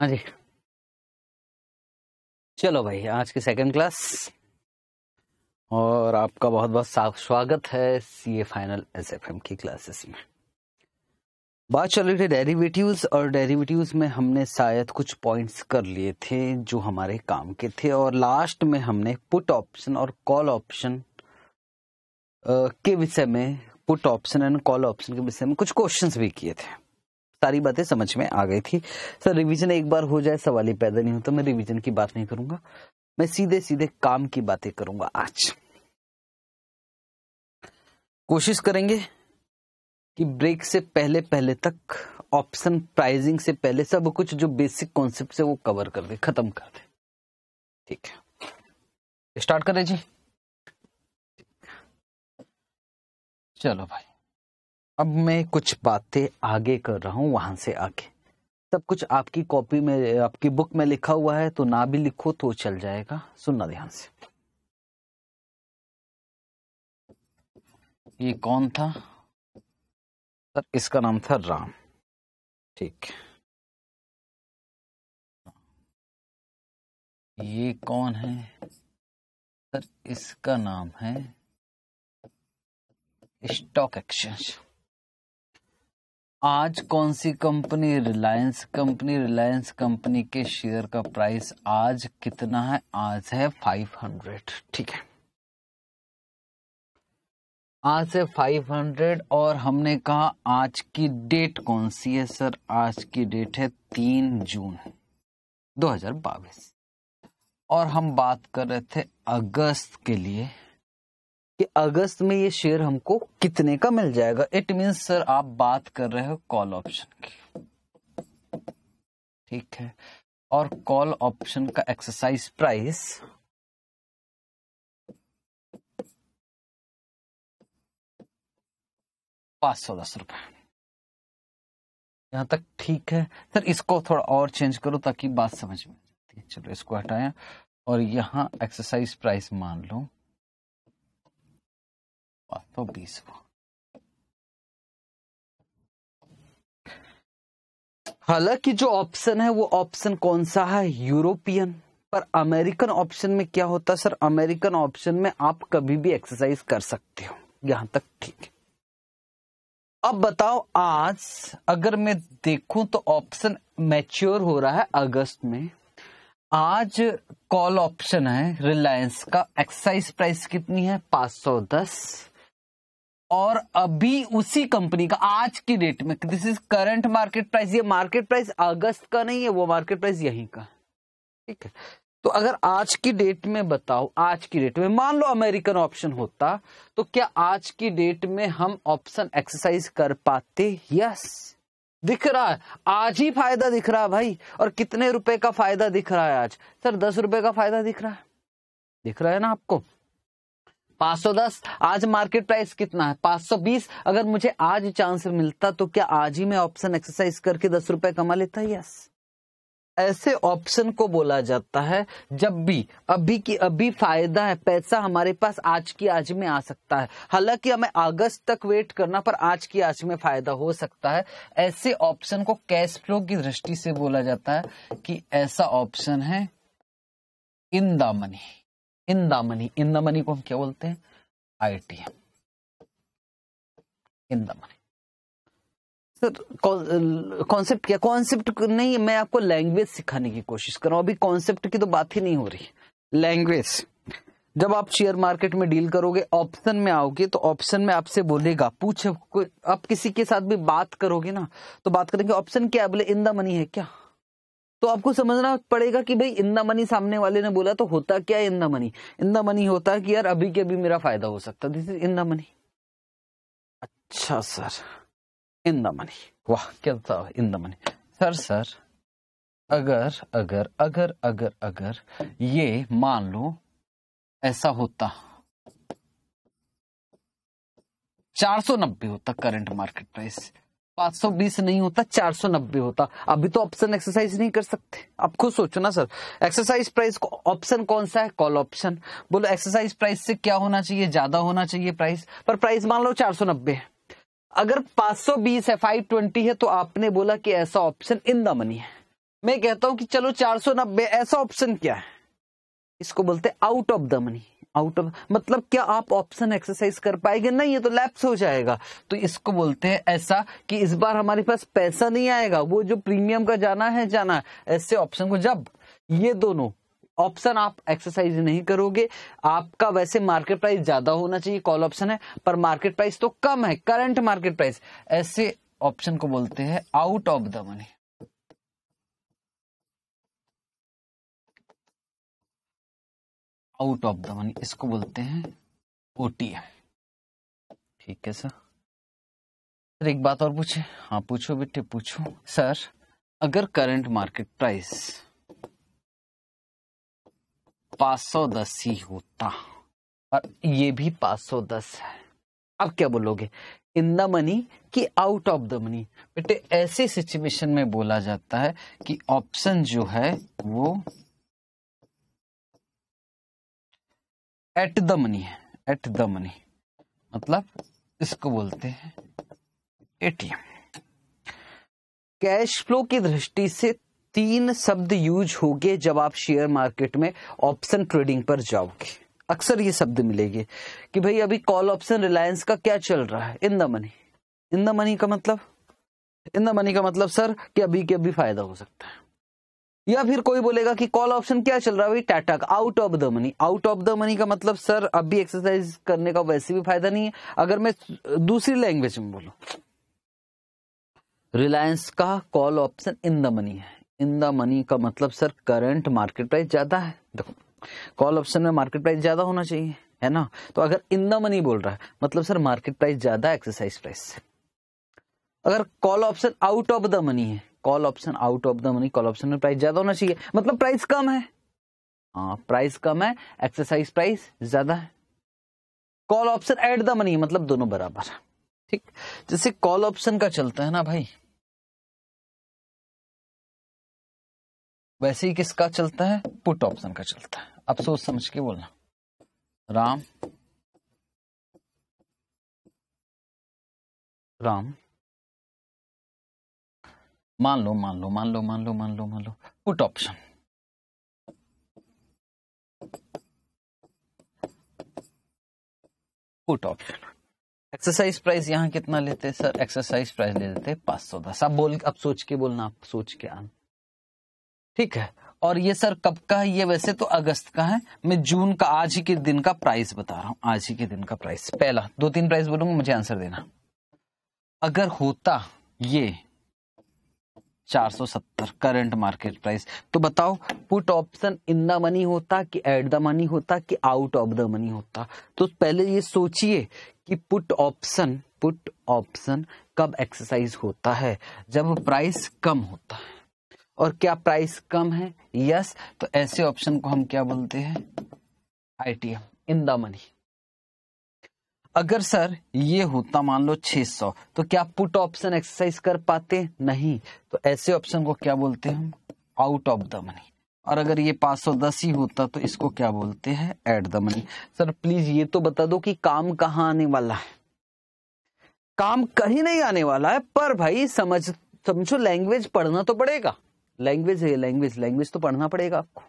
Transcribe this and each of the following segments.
हाँ जी चलो भाई आज की सेकंड क्लास और आपका बहुत बहुत स्वागत है C A final S F M की क्लासेस में बात चल रही थी डेरिवेटिव्स और डेरिवेटिव्स में हमने शायद कुछ पॉइंट्स कर लिए थे जो हमारे काम के थे और लास्ट में हमने पुट ऑप्शन और कॉल ऑप्शन के विषय में put option and call option के विषय में कुछ क्वेश्चंस भी किए थे सारी बातें समझ में आ गई थी सर रिवीजन एक बार हो जाए सवाल ही पैदा नहीं होता मैं रिवीजन की बात नहीं करूंगा मैं सीधे सीधे काम की बातें करूंगा आज कोशिश करेंगे कि ब्रेक से पहले पहले तक ऑप्शन प्राइजिंग से पहले सब कुछ जो बेसिक कॉन्सेप्ट है वो कवर कर दे खत्म कर दे ठीक है स्टार्ट करें जी चलो भाई अब मैं कुछ बातें आगे कर रहा हूँ वहां से आगे सब कुछ आपकी कॉपी में आपकी बुक में लिखा हुआ है तो ना भी लिखो तो चल जाएगा सुनना ध्यान से ये कौन था सर इसका नाम था राम ठीक ये कौन है सर इसका नाम है स्टॉक एक्सचेंज आज कौन सी company Reliance company Reliance company के शेयर का प्राइस आज कितना है आज है 500 ठीक है आज है 500 और हमने कहा आज की डेट कौन सी है सर आज की डेट है तीन जून दो और हम बात कर रहे थे अगस्त के लिए कि अगस्त में ये शेयर हमको कितने का मिल जाएगा इट मीन सर आप बात कर रहे हो कॉल ऑप्शन की ठीक है और कॉल ऑप्शन का एक्सरसाइज प्राइस पांच सौ दस रुपए यहां तक ठीक है सर इसको थोड़ा और चेंज करो ताकि बात समझ में चलो इसको हटाया और यहां एक्सरसाइज प्राइस मान लो Arcobispo. हालांकि जो ऑप्शन है वो ऑप्शन कौन सा है यूरोपियन पर अमेरिकन ऑप्शन में क्या होता है सर अमेरिकन ऑप्शन में आप कभी भी एक्सरसाइज कर सकते हो यहां तक ठीक है अब बताओ आज अगर मैं देखूं तो ऑप्शन मैच्योर हो रहा है अगस्त में आज कॉल ऑप्शन है रिलायंस का एक्सरसाइज प्राइस कितनी है दस और अभी उसी कंपनी का आज की डेट में this is current market price ये मार्केट प्राइस अगस्त का नहीं है वो मार्केट प्राइस यहीं का ठीक है तो अगर आज की डेट में बताओ आज की डेट में मान लो अमेरिकन ऑप्शन होता तो क्या आज की डेट में हम ऑप्शन एक्सरसाइज कर पाते यस दिख रहा है आज ही फायदा दिख रहा है भाई और कितने रुपए का फायदा दिख रहा है आज सर दस रुपए का फायदा दिख रहा है दिख रहा है ना आपको 510 आज मार्केट प्राइस कितना है 520 अगर मुझे आज चांस मिलता तो क्या आज ही मैं ऑप्शन एक्सरसाइज करके दस रुपए कमा लेता यस ऐसे ऑप्शन को बोला जाता है जब भी अभी की अभी फायदा है पैसा हमारे पास आज की आज में आ सकता है हालांकि हमें अगस्त तक वेट करना पर आज की आज में फायदा हो सकता है ऐसे ऑप्शन को कैश फ्लो की दृष्टि से बोला जाता है कि ऐसा ऑप्शन है in the money in the money in the money को हम क्या बोलते हैं ITM in the money sir concept क्या कॉन्सेप्ट नहीं मैं आपको लैंग्वेज सिखाने की कोशिश कर रहा हूं अभी कॉन्सेप्ट की तो बात ही नहीं हो रही लैंग्वेज जब आप शेयर मार्केट में डील करोगे ऑप्शन में आओगे तो ऑप्शन में आपसे बोलेगा पूछे आप किसी के साथ भी बात करोगे ना तो बात करेंगे ऑप्शन क्या बोले इन द मनी है क्या तो आपको समझना पड़ेगा कि भाई इंदा मनी सामने वाले ने बोला तो होता क्या है इन मनी इंदा मनी होता है कि यार अभी के अभी मेरा फायदा हो सकता दिस इज इंदा मनी अच्छा सर इंदा मनी वाह क्या इंदा मनी सर सर अगर अगर अगर अगर अगर ये मान लो ऐसा होता 490 होता करंट मार्केट प्राइस 520 नहीं होता 490 होता अभी तो ऑप्शन एक्सरसाइज नहीं कर सकते आप खुद सोचो ना सर एक्सरसाइज प्राइस को ऑप्शन कौन सा है कॉल ऑप्शन बोलो एक्सरसाइज प्राइस से क्या होना चाहिए ज्यादा होना चाहिए प्राइस पर प्राइस मान लो 490 है अगर 520 है 520 है तो आपने बोला कि ऐसा ऑप्शन इन द मनी है मैं कहता हूं कि चलो चार ऐसा ऑप्शन क्या है इसको बोलते out of the money out of मतलब क्या आप ऑप्शन एक्सरसाइज कर पाएंगे नहीं ये तो लैप्स हो जाएगा तो इसको बोलते हैं ऐसा कि इस बार हमारे पास पैसा नहीं आएगा वो जो प्रीमियम का जाना है जाना ऐसे ऑप्शन को जब ये दोनों ऑप्शन आप एक्सरसाइज नहीं करोगे आपका वैसे मार्केट प्राइस ज्यादा होना चाहिए कॉल ऑप्शन है पर मार्केट प्राइस तो कम है करंट मार्केट प्राइस ऐसे ऑप्शन को बोलते हैं out of the money out of the money इसको बोलते हैं ओटीआई ठीक है सर सर एक बात और पूछे हाँ पूछो बेटे पूछो सर अगर करंट मार्केट प्राइस 510 ही होता और ये भी 510 है अब क्या बोलोगे इन द मनी कि आउट ऑफ द मनी बेटे ऐसे सिचुएशन में बोला जाता है कि ऑप्शन जो है वो एट द मनी है एट द मनी मतलब इसको बोलते हैं एटीएम कैश फ्लो की दृष्टि से तीन शब्द यूज होंगे जब आप शेयर मार्केट में ऑप्शन ट्रेडिंग पर जाओगे अक्सर ये शब्द मिलेंगे कि भाई अभी कॉल ऑप्शन रिलायंस का क्या चल रहा है in the money in the money का मतलब इन द मनी का मतलब सर कि अभी के अभी फायदा हो सकता है या फिर कोई बोलेगा कि कॉल ऑप्शन क्या चल रहा है भाई टाटा का out of the money out of the money का मतलब सर अभी एक्सरसाइज करने का वैसे भी फायदा नहीं है अगर मैं दूसरी लैंग्वेज में बोलू रिलायंस का call option in the money है इन द मनी का मतलब सर करंट मार्केट प्राइस ज्यादा है देखो कॉल ऑप्शन में मार्केट प्राइस ज्यादा होना चाहिए है ना तो अगर इन द मनी बोल रहा है मतलब सर मार्केट प्राइस ज्यादा एक्सरसाइज प्राइस अगर call option out of the money है call option out of the money call option में प्राइस ज्यादा होना चाहिए मतलब प्राइस कम है हाँ प्राइस कम है एक्सरसाइज प्राइस ज्यादा है call option at the money मतलब दोनों बराबर है ठीक जैसे कॉल ऑप्शन का चलता है ना भाई वैसे ही किसका चलता है पुट ऑप्शन का चलता है अब सोच समझ के बोलना राम राम मान लो मान लो मान लो मान लो मान लो मान लो put option put option exercise price यहां कितना लेते हैं सर एक्सरसाइज प्राइस ले लेते हैं पांच सौ दस आप बोल अब सोच के बोलना आप सोच के आना ठीक है और ये सर कब का है ये वैसे तो अगस्त का है मैं जून का आज ही के दिन का प्राइस बता रहा हूं आज ही के दिन का प्राइस पहला दो तीन प्राइस बोलूंगा मुझे आंसर देना अगर होता ये 470 करंट मार्केट प्राइस तो बताओ put option in the money होता कि एट द मनी होता कि आउट ऑफ द मनी होता तो पहले ये सोचिए कि पुट ऑप्शन पुट ऑप्शन कब एक्सरसाइज होता है जब प्राइस कम होता है और क्या प्राइस कम है यस तो ऐसे ऑप्शन को हम क्या बोलते हैं आईटीएम इन द मनी अगर सर ये होता मान लो 600 तो क्या पुट ऑप्शन एक्सरसाइज कर पाते नहीं तो ऐसे ऑप्शन को क्या बोलते हैं हम आउट ऑफ द मनी और अगर ये 510 ही होता तो इसको क्या बोलते हैं at the money sir please ये तो बता दो कि काम कहाँ आने वाला है काम कहीं नहीं आने वाला है पर भाई समझ समझो लैंग्वेज पढ़ना तो पड़ेगा लैंग्वेज है लैंग्वेज लैंग्वेज तो पढ़ना पड़ेगा आपको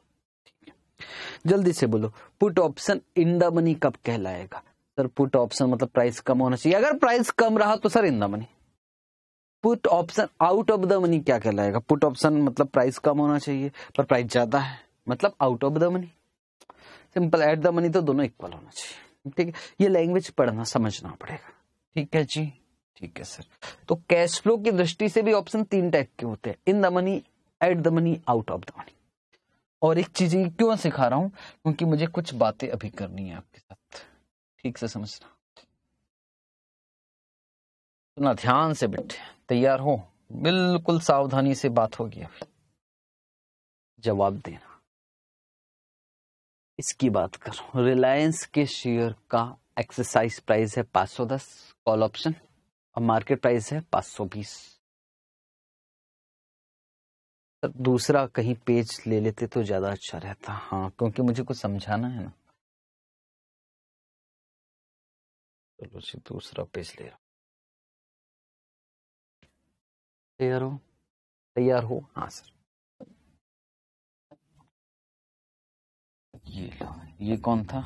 जल्दी से बोलो put option in the money कब कहलाएगा सर पुट ऑप्शन मतलब प्राइस कम होना चाहिए अगर प्राइस कम रहा तो sir in the money put option out of the money क्या कहलाएगा पुट ऑप्शन मतलब प्राइस कम होना चाहिए पर प्राइस ज्यादा है मतलब out of the money simple at the money तो दोनों इक्वल होना चाहिए ठीक है ये लैंग्वेज पढ़ना समझना पड़ेगा ठीक है जी ठीक है सर तो कैश फ्लो की दृष्टि से भी ऑप्शन तीन टाइप के होते हैं in the money at the money out of the money और एक चीज क्यों सिखा रहा हूं क्योंकि मुझे कुछ बातें अभी करनी है आपके साथ ठीक से समझना सुना ध्यान से बैठे तैयार हो बिल्कुल सावधानी से बात होगी अभी जवाब देना इसकी बात करो रिलायंस के शेयर का एक्सरसाइज प्राइस है 510 कॉल ऑप्शन और मार्केट प्राइस है 520 दूसरा कहीं पेज ले लेते तो ज़्यादा अच्छा रहता हाँ क्योंकि मुझे कुछ समझाना है ना चलो तो जी दूसरा पेज ले रहा तैयार हो तैयार हो हाँ सर ये ये कौन था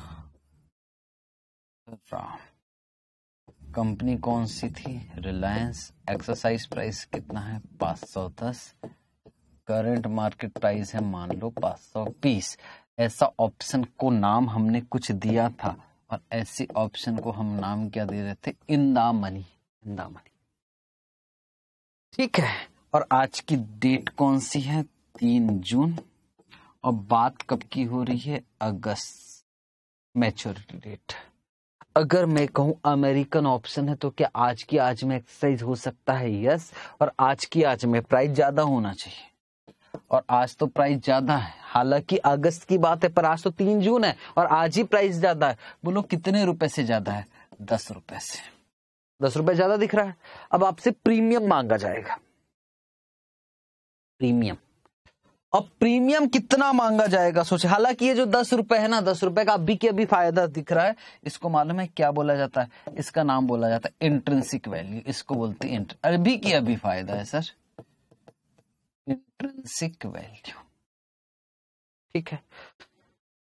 अच्छा। कंपनी कौन सी थी रिलायंस एक्सरसाइज प्राइस कितना है पांच सौ दस करंट मार्केट प्राइस है मान लो पांच सौ बीस ऐसा ऑप्शन को नाम हमने कुछ दिया था और ऐसे ऑप्शन को हम नाम क्या दे रहे थे इंदा मनी इंदा मनी ठीक है और आज की डेट कौन सी है तीन जून और बात कब की हो रही है अगस्त मैच्योरिटी डेट अगर मैं कहूं अमेरिकन ऑप्शन है तो क्या आज की आज में एक्सरसाइज हो सकता है यस और आज की आज में प्राइस ज्यादा होना चाहिए और आज तो प्राइस ज्यादा है हालांकि अगस्त की बात है पर आज तो तीन जून है और आज ही प्राइस ज्यादा है बोलो कितने रुपए से ज्यादा है दस रुपए से दस रुपए ज्यादा दिख रहा है अब आपसे प्रीमियम मांगा जाएगा प्रीमियम अब प्रीमियम कितना मांगा जाएगा सोचे हालांकि ये जो दस रुपए है ना दस रुपए का अभी के अभी फायदा दिख रहा है इसको मालूम है क्या बोला जाता है इसका नाम बोला जाता है इंट्रेंसिक वैल्यू इसको बोलते हैं अभी की अभी फायदा है सर इंट्रेंसिक वैल्यू ठीक है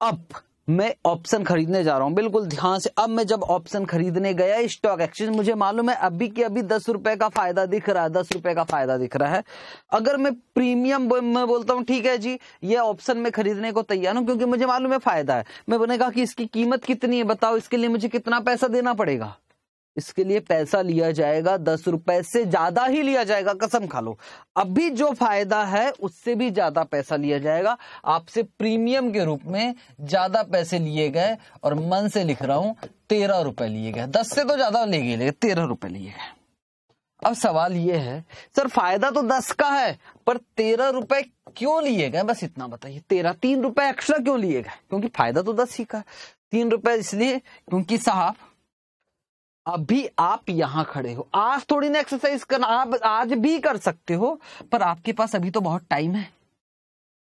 अब मैं ऑप्शन खरीदने जा रहा हूं बिल्कुल ध्यान से अब मैं जब ऑप्शन खरीदने गया स्टॉक एक्सचेंज मुझे मालूम है अभी की अभी दस रुपए का फायदा दिख रहा है दस रुपए का फायदा दिख रहा है अगर मैं प्रीमियम मैं बोलता हूं ठीक है जी ये ऑप्शन में खरीदने को तैयार हूं क्योंकि मुझे मालूम है फायदा है मैं कहा कि इसकी कीमत कितनी है बताओ इसके लिए मुझे कितना पैसा देना पड़ेगा इसके लिए पैसा लिया जाएगा दस रुपए से ज्यादा ही लिया जाएगा कसम खा लो अभी जो फायदा है उससे भी ज्यादा पैसा लिया जाएगा आपसे प्रीमियम के रूप में ज्यादा पैसे लिए गए और मन से लिख रहा हूं तेरह रुपए लिए गए दस से तो ज्यादा ले गए तेरह रुपए लिए गए अब सवाल ये है सर फायदा तो दस का है पर तेरह रुपए क्यों लिए गए बस इतना बताइए तेरह तीन रुपए एक्स्ट्रा क्यों लिए गए क्योंकि फायदा तो दस ही का है तीन रुपए इसलिए क्योंकि साहब अभी आप यहां खड़े हो आज थोड़ी ना एक्सरसाइज करना आप आज भी कर सकते हो पर आपके पास अभी तो बहुत टाइम है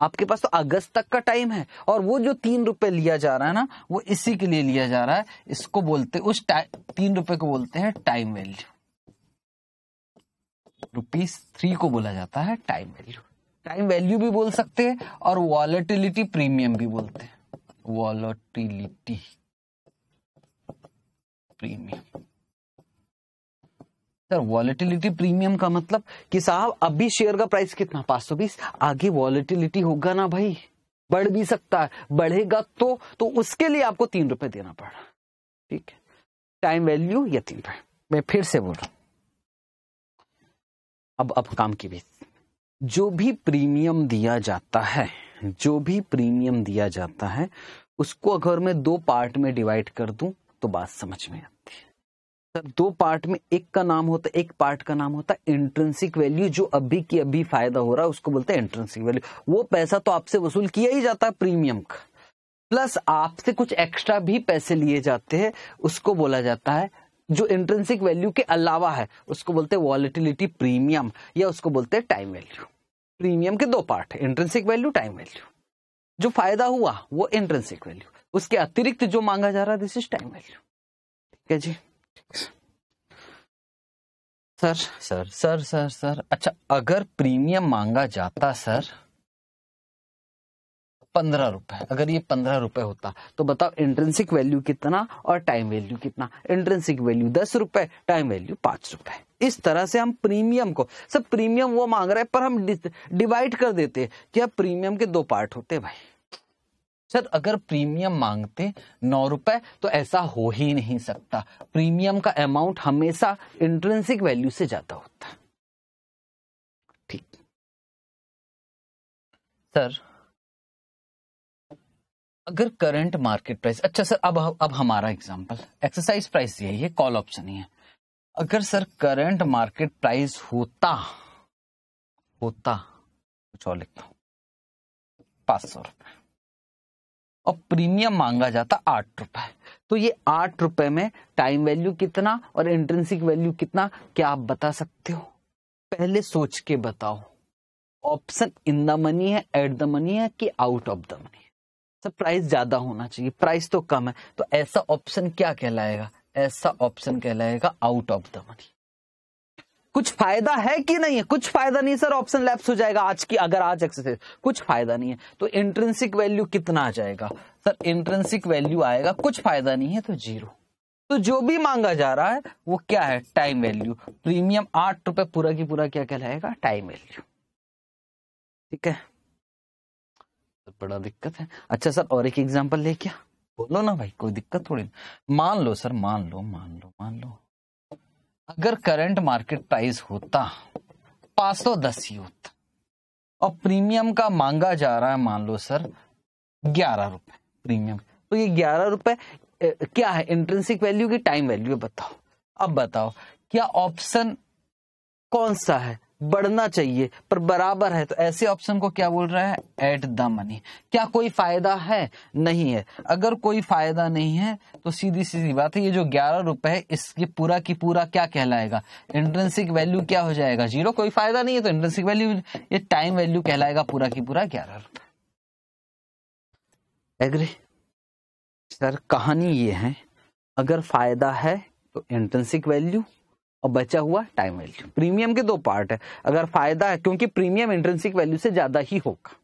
आपके पास तो अगस्त तक का टाइम है और वो जो तीन रुपए लिया जा रहा है ना वो इसी के लिए लिया जा रहा है इसको बोलते उस तीन रुपए को बोलते हैं टाइम वैल्यू रुपीस थ्री को बोला जाता है टाइम वैल्यू टाइम वैल्यू भी बोल सकते हैं और वॉलेटिलिटी प्रीमियम भी बोलते हैं volatility premium sir volatility premium का मतलब कि साहब अभी शेयर का प्राइस कितना पांच सौ बीस आगे वॉलिटिलिटी होगा ना भाई बढ़ भी सकता है बढ़ेगा तो तो उसके लिए आपको तीन रुपए देना पड़ा ठीक है टाइम वैल्यू या तीन रुपए मैं फिर से बोल रहा हूं अब अब काम की भी जो भी प्रीमियम दिया जाता है जो भी प्रीमियम दिया जाता है उसको अगर मैं दो पार्ट में डिवाइड कर दूं तो बात समझ में आती सर दो पार्ट में एक का नाम होता है एक पार्ट का नाम होता है इंट्रेंसिक वैल्यू जो अभी की अभी फायदा हो रहा है उसको बोलते हैं इंट्रेंसिक वैल्यू वो पैसा तो आपसे वसूल किया ही जाता है प्रीमियम का प्लस आपसे कुछ एक्स्ट्रा भी पैसे लिए जाते हैं उसको बोला जाता है जो इंट्रेंसिक वैल्यू के अलावा है उसको बोलते हैं वॉलिटिलिटी प्रीमियम या उसको बोलते हैं टाइम वैल्यू प्रीमियम के दो part intrinsic value time value जो फायदा हुआ वो इंट्रेंसिक वैल्यू उसके अतिरिक्त जो मांगा जा रहा है दिस इज टाइम वैल्यू ठीक है जी sir sir sir sir sir अच्छा अगर प्रीमियम मांगा जाता सर पंद्रह रुपए अगर ये पंद्रह रुपए होता तो बताओ इंट्रेंसिक वैल्यू कितना और टाइम वैल्यू कितना इंट्रेंसिक वैल्यू दस रुपए टाइम वैल्यू पांच रुपए इस तरह से हम प्रीमियम को सर प्रीमियम वो मांग रहे हैं पर हम डिवाइड कर देते हैं क्या प्रीमियम के दो पार्ट होते हैं भाई सर अगर प्रीमियम मांगते नौ रुपए तो ऐसा हो ही नहीं सकता प्रीमियम का अमाउंट हमेशा इंट्रेंसिक वैल्यू से ज्यादा होता ठीक सर अगर करंट मार्केट प्राइस अच्छा सर अब अब हमारा एग्जांपल एक्सरसाइज प्राइस यही है कॉल ऑप्शन ही है अगर सर करंट मार्केट प्राइस होता होता कुछ और लिखता हूं पांच सौ रुपए और प्रीमियम मांगा जाता आठ रुपए तो ये आठ रुपए में टाइम वैल्यू कितना और इंट्रेंसिक वैल्यू कितना क्या आप बता सकते हो पहले सोच के बताओ ऑप्शन इन द मनी है एट द मनी है कि आउट ऑफ द मनी है सर तो प्राइस ज्यादा होना चाहिए प्राइस तो कम है तो ऐसा ऑप्शन क्या कहलाएगा ऐसा ऑप्शन कहलाएगा आउट ऑफ द मनी कुछ फायदा है कि नहीं है कुछ फायदा नहीं सर ऑप्शन लैप्स हो जाएगा आज की अगर आज एक्सरसाइज कुछ फायदा नहीं है तो इंट्रेंसिक वैल्यू कितना आ जाएगा सर इंट्रेंसिक वैल्यू आएगा कुछ फायदा नहीं है तो जीरो तो जो भी मांगा जा रहा है वो क्या है टाइम वैल्यू प्रीमियम आठ रुपए पूरा की पूरा क्या कहलाएगा टाइम वैल्यू ठीक है तो बड़ा दिक्कत है अच्छा सर और एक एग्जाम्पल ले क्या बोलो ना भाई कोई दिक्कत थोड़ी मान लो सर मान लो मान लो मान लो अगर करंट मार्केट प्राइस होता पांच सौ दस ही होता और प्रीमियम का मांगा जा रहा है मान लो सर ग्यारह रुपए प्रीमियम तो ये ग्यारह रुपए क्या है इंट्रेंसिक वैल्यू की टाइम वैल्यू बताओ अब बताओ क्या ऑप्शन कौन सा है बढ़ना चाहिए पर बराबर है तो ऐसे ऑप्शन को क्या बोल रहा है एट द मनी क्या कोई फायदा है नहीं है अगर कोई फायदा नहीं है तो सीधी सीधी बात है ये जो ग्यारह रुपए है इसके पूरा की पूरा क्या कहलाएगा इंट्रेंसिक वैल्यू क्या हो जाएगा जीरो कोई फायदा नहीं है तो इंट्रेंसिक वैल्यू ये टाइम वैल्यू कहलाएगा पूरा की पूरा ग्यारह रुपए एग्री सर कहानी ये है अगर फायदा है तो इंट्रेंसिक वैल्यू और बचा हुआ टाइम वैल्यू प्रीमियम के दो पार्ट है अगर फायदा है क्योंकि प्रीमियम इंट्रेंसिक वैल्यू से ज्यादा ही होगा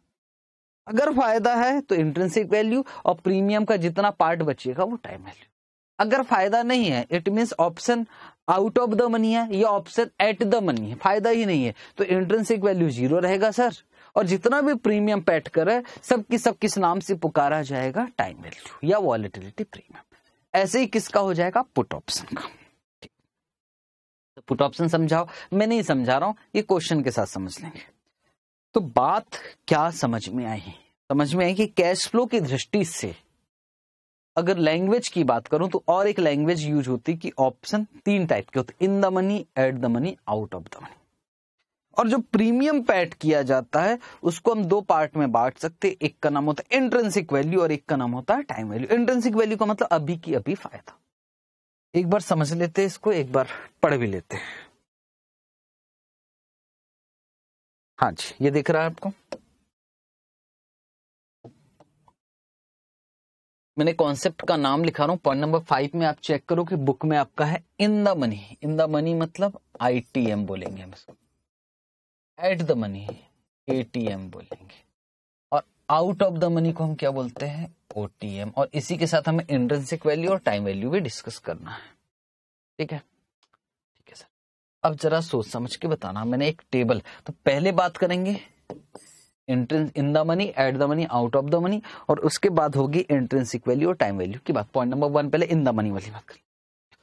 अगर फायदा है तो इंट्रेंसिक वैल्यू और प्रीमियम का जितना पार्ट बचेगा वो टाइम वैल्यू अगर फायदा नहीं है it mean option out of the money है या ऑप्शन एट द मनी है फायदा ही नहीं है तो इंट्रेंसिक वैल्यू जीरो रहेगा सर और जितना भी प्रीमियम पैट करे सब की सब किस नाम से पुकारा जाएगा टाइम वैल्यू या वॉलिटिलिटी प्रीमियम ऐसे ही किसका हो जाएगा पुट ऑप्शन का तो पुट ऑप्शन समझाओ मैं नहीं समझा रहा हूं ये क्वेश्चन के साथ समझ लेंगे तो बात क्या समझ में आई समझ में आई कि कैश फ्लो की दृष्टि से अगर लैंग्वेज की बात करूं तो और एक लैंग्वेज यूज होती कि ऑप्शन तीन टाइप के होते in the money at the money out of the money और जो प्रीमियम पैट किया जाता है उसको हम दो पार्ट में बांट सकते एक का नाम होता है इंट्रेंसिक वैल्यू और एक का नाम होता है टाइम वैल्यू इंट्रेंसिक वैल्यू का मतलब अभी की अभी फायदा एक बार समझ लेते हैं इसको एक बार पढ़ भी लेते हैं हाँ जी ये दिख रहा है आपको मैंने कॉन्सेप्ट का नाम लिखा रहा हूं पॉइंट नंबर फाइव में आप चेक करो कि बुक में आपका है in the money in the money मतलब आईटीएम बोलेंगे हम इसको एट द मनी एटीएम बोलेंगे आउट ऑफ द मनी को हम क्या बोलते हैं ओटीएम और इसी के साथ हमें इंटरसिक वैल्यू और टाइम वैल्यू भी डिस्कस करना है ठीक है ठीक है सर अब जरा सोच समझ के बताना मैंने एक टेबल तो पहले बात करेंगे इंट्रेंस in the money at the money out of the money और उसके बाद होगी इंट्रेंसिक वैल्यू और टाइम वैल्यू की बात पॉइंट नंबर वन पहले इन द मनी वाली बात करें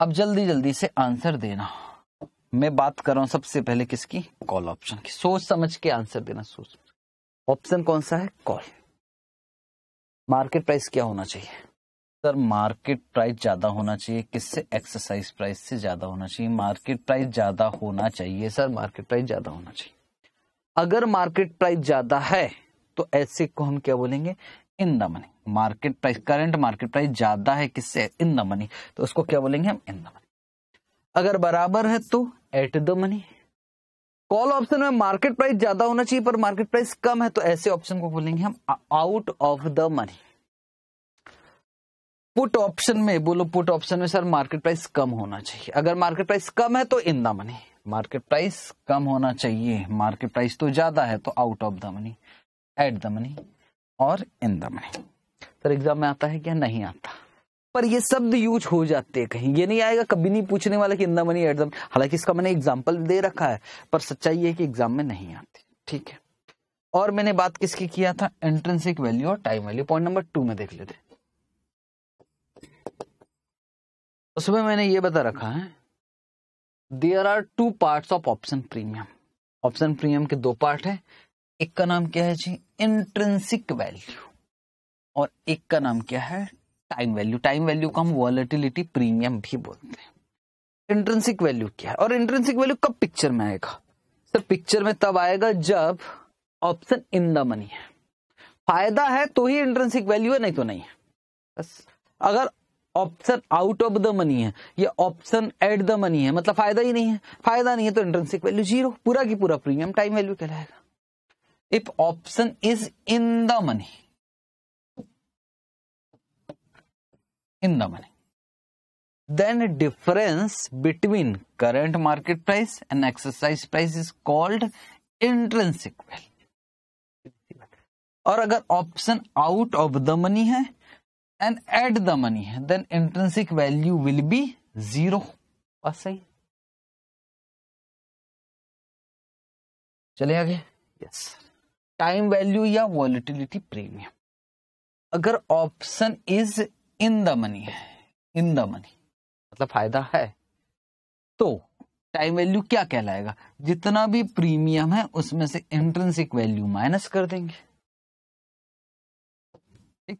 अब जल्दी जल्दी से आंसर देना मैं बात कर रहा हूं सबसे पहले किसकी कॉल ऑप्शन की सोच समझ के आंसर देना सोच ऑप्शन कौन सा है कॉल मार्केट प्राइस क्या होना चाहिए सर मार्केट प्राइस ज्यादा होना चाहिए किससे एक्सरसाइज प्राइस से ज्यादा होना चाहिए मार्केट प्राइस ज्यादा होना चाहिए सर मार्केट प्राइस ज्यादा होना चाहिए अगर मार्केट प्राइस ज्यादा है तो ऐसे को हम क्या बोलेंगे in the money market price current market price ज्यादा है किससे इन द मनी तो उसको क्या बोलेंगे हम इन द मनी अगर बराबर है तो at the money call option में मार्केट प्राइस ज्यादा होना चाहिए पर मार्केट प्राइस कम है तो ऐसे ऑप्शन को बोलेंगे हम out of the money put option में बोलो पुट ऑप्शन में सर मार्केट प्राइस कम होना चाहिए अगर मार्केट प्राइस कम है तो in the money market price कम होना चाहिए मार्केट प्राइस तो ज्यादा है तो out of the money at the money और in the money sir exam में आता है क्या नहीं आता पर ये शब्द यूज हो जाते हैं कहीं ये नहीं आएगा कभी नहीं पूछने वाला कि इंदा मनी एट हालांकि इसका मैंने एग्जाम्पल दे रखा है पर सच्चाई है कि एग्जाम में नहीं आती ठीक है और मैंने बात किसकी किया था एंट्रेंसिक वैल्यू और time value point number two में देख लेते उसमें तो मैंने ये बता रखा है there are two part of option premium option premium के दो पार्ट है एक का नाम क्या है जी इंट्रेंसिक वैल्यू और एक का नाम क्या है टाइम वैल्यू टाइम वैल्यू को हम वॉलिटिलिटी प्रीमियम भी बोलते हैं इंट्रेंसिक वैल्यू क्या है और इंट्रेंसिक वैल्यू कब पिक्चर में आएगा सर तो पिक्चर में तब आएगा जब ऑप्शन इन द मनी है फायदा है तो ही इंट्रेंसिक वैल्यू है नहीं तो नहीं है बस अगर option out of the money है या ऑप्शन एट द मनी है मतलब फायदा ही नहीं है फायदा नहीं है तो इंट्रेंसिक वैल्यू जीरो पूरा की पूरा प्रीमियम टाइम वैल्यू कहलाएगा if option is in the money in the money. Then difference between current market price and exercise price is called intrinsic value. और अगर option out of the money है and at the money है then intrinsic value will be zero बस सही चले आगे yes time value या volatility premium अगर option is in the money है इन द मनी मतलब फायदा है तो टाइम वैल्यू क्या कहलाएगा जितना भी प्रीमियम है उसमें से इंट्रेंसिक वैल्यू माइनस कर देंगे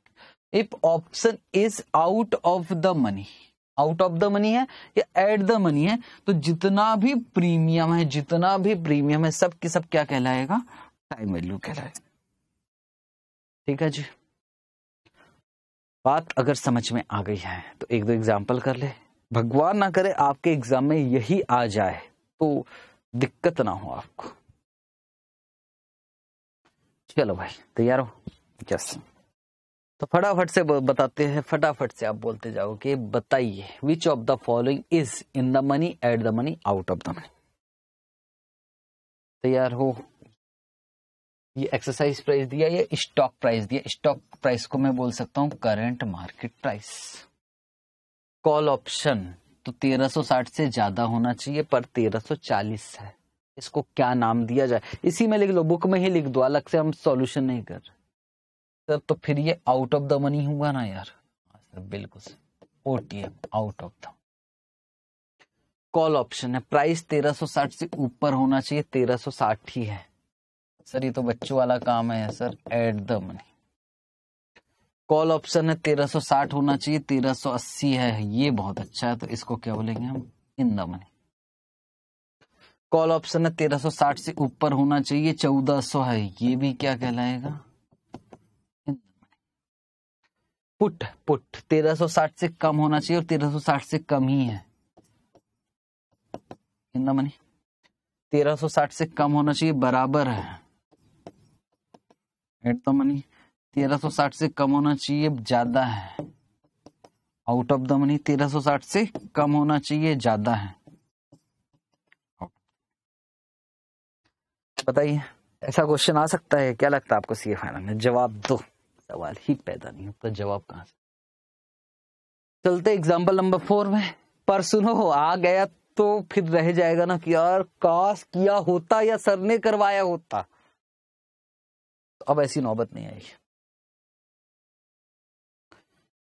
if option is out of the money out of the money है या एट द मनी है तो जितना भी प्रीमियम है जितना भी प्रीमियम है सब के सब क्या कहलाएगा टाइम वैल्यू कहलाएगा ठीक है जी बात अगर समझ में आ गई है तो एक दो एग्जाम्पल कर ले भगवान ना करे आपके एग्जाम में यही आ जाए तो दिक्कत ना हो आपको चलो भाई तैयार हो यस तो फटाफट से बताते हैं फटाफट से आप बोलते जाओ कि बताइए which of the following is in the money at the money out of the money तैयार हो ये एक्सरसाइज प्राइस दिया ये स्टॉक प्राइस दिया स्टॉक प्राइस को मैं बोल सकता हूँ current market price call option तो 1360 से ज्यादा होना चाहिए पर 1340 है इसको क्या नाम दिया जाए इसी में लिख लो बुक में ही लिख दो अलग से हम सॉल्यूशन नहीं कर सर तो फिर ये आउट ऑफ द मनी हुआ ना यार हाँ सर बिल्कुल OTM out of the call option है प्राइस 1360 से ऊपर होना चाहिए 1360 ही है सर ये तो बच्चों वाला काम है sir at the money call option है 1360 होना चाहिए 1380 है ये बहुत अच्छा है तो इसको क्या बोलेंगे हम in the money call option है 1360 से ऊपर होना चाहिए 1400 है ये भी क्या कहलाएगा पुट पुट 1360 से कम होना चाहिए और 1360 से कम ही है इन द मनी 1360 से कम होना चाहिए बराबर है एट द तो मनी 1360 से कम होना चाहिए ज्यादा है आउट ऑफ द मनी 1360 से कम होना चाहिए ज्यादा है बताइए ऐसा क्वेश्चन आ सकता है क्या लगता है आपको सीए फाइनल में जवाब दो सवाल ही पैदा नहीं होता जवाब कहां से चलते एग्जाम्पल नंबर फोर में पर सुनो आ गया तो फिर रह जाएगा ना कि यार काश किया होता या सर ने करवाया होता अब ऐसी नौबत नहीं आई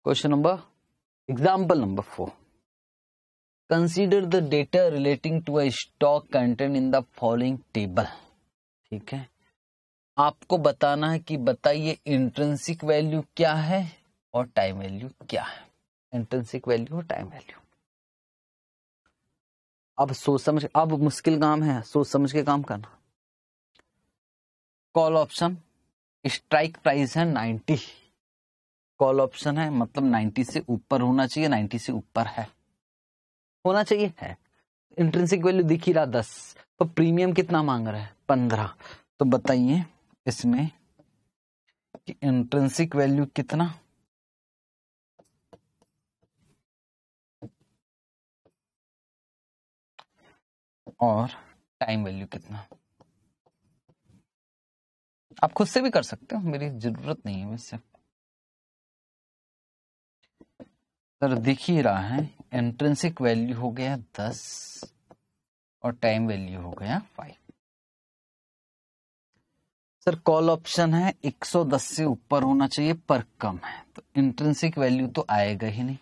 question number example number four consider the data relating to a stock content in the following table ठीक है आपको बताना है कि बताइए इंट्रेंसिक वैल्यू क्या है और टाइम वैल्यू क्या है इंट्रेंसिक वैल्यू और टाइम वैल्यू अब सोच समझ अब मुश्किल काम है सोच समझ के काम करना कॉल ऑप्शन स्ट्राइक प्राइस है नाइन्टी कॉल ऑप्शन है मतलब नाइन्टी से ऊपर होना चाहिए नाइन्टी से ऊपर है होना चाहिए है इंट्रेंसिक वैल्यू दिख ही रहा दस तो प्रीमियम कितना मांग रहा है पंद्रह तो बताइए इसमें कि इंट्रेंसिक वैल्यू कितना और टाइम वैल्यू कितना आप खुद से भी कर सकते हो मेरी जरूरत नहीं है वैसे सर दिख ही रहा है एंट्रेंसिक वैल्यू हो गया दस और टाइम वैल्यू हो गया फाइव सर कॉल ऑप्शन है 110 से ऊपर होना चाहिए पर कम है तो इंट्रेंसिक वैल्यू तो आएगा ही नहीं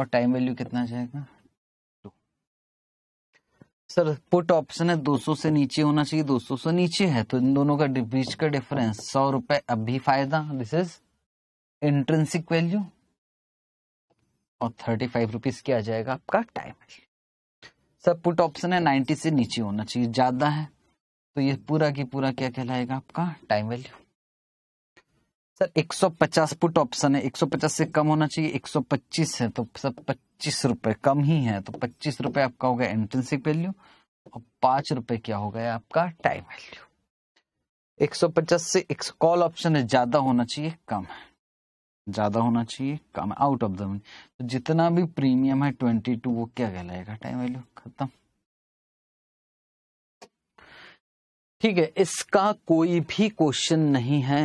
और टाइम वैल्यू कितना जाएगा सर पुट ऑप्शन है 200 से नीचे होना चाहिए 200 से नीचे है तो इन दोनों का बीच का डिफरेंस सौ रुपए अभी फायदा दिस इज इंट्रेंसिक वैल्यू और थर्टी फाइव रुपीज क्या जाएगा आपका टाइम सर पुट ऑप्शन है नाइन्टी से नीचे होना चाहिए ज्यादा है तो ये पूरा की पूरा क्या कहलाएगा आपका time value sir 150 put option है 150 से कम होना चाहिए 125 है तो सर पच्चीस रुपए कम ही है तो पच्चीस रुपए आपका होगा इंटेंसिक वैल्यू और पांच रुपए क्या हो गया आपका टाइम वैल्यू 150 से एक कॉल ऑप्शन है ज्यादा होना चाहिए कम है ज्यादा होना चाहिए कम है आउट ऑफ द मनी तो जितना भी प्रीमियम है ट्वेंटी टू वो क्या कहलाएगा टाइम वैल्यू खत्म ठीक है इसका कोई भी क्वेश्चन नहीं है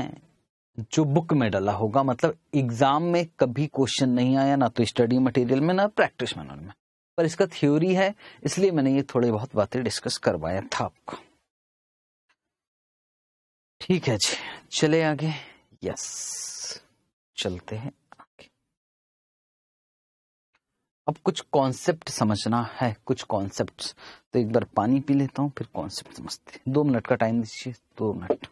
जो बुक में डला होगा मतलब एग्जाम में कभी क्वेश्चन नहीं आया ना तो स्टडी मटेरियल में ना प्रैक्टिस मैनुअल में पर इसका थ्योरी है इसलिए मैंने ये थोड़ी बहुत बातें डिस्कस करवाया था आपको ठीक है जी चले आगे यस चलते हैं आगे अब कुछ कॉन्सेप्ट समझना है कुछ कॉन्सेप्ट तो एक बार पानी पी लेता हूं फिर कॉन्सेप्ट समझते दो मिनट का टाइम दीजिए दो मिनट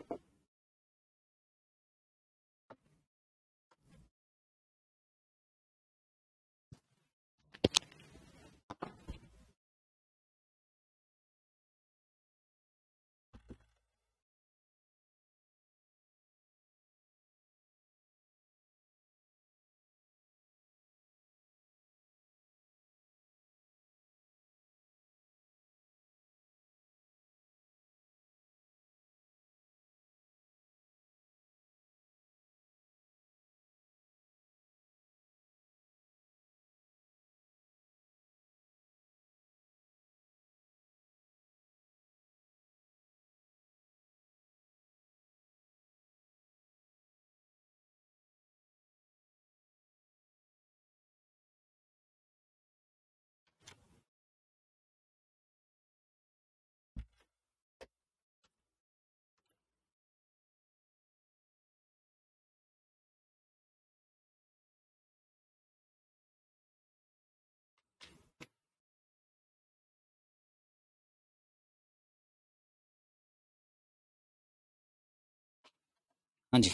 हाँ जी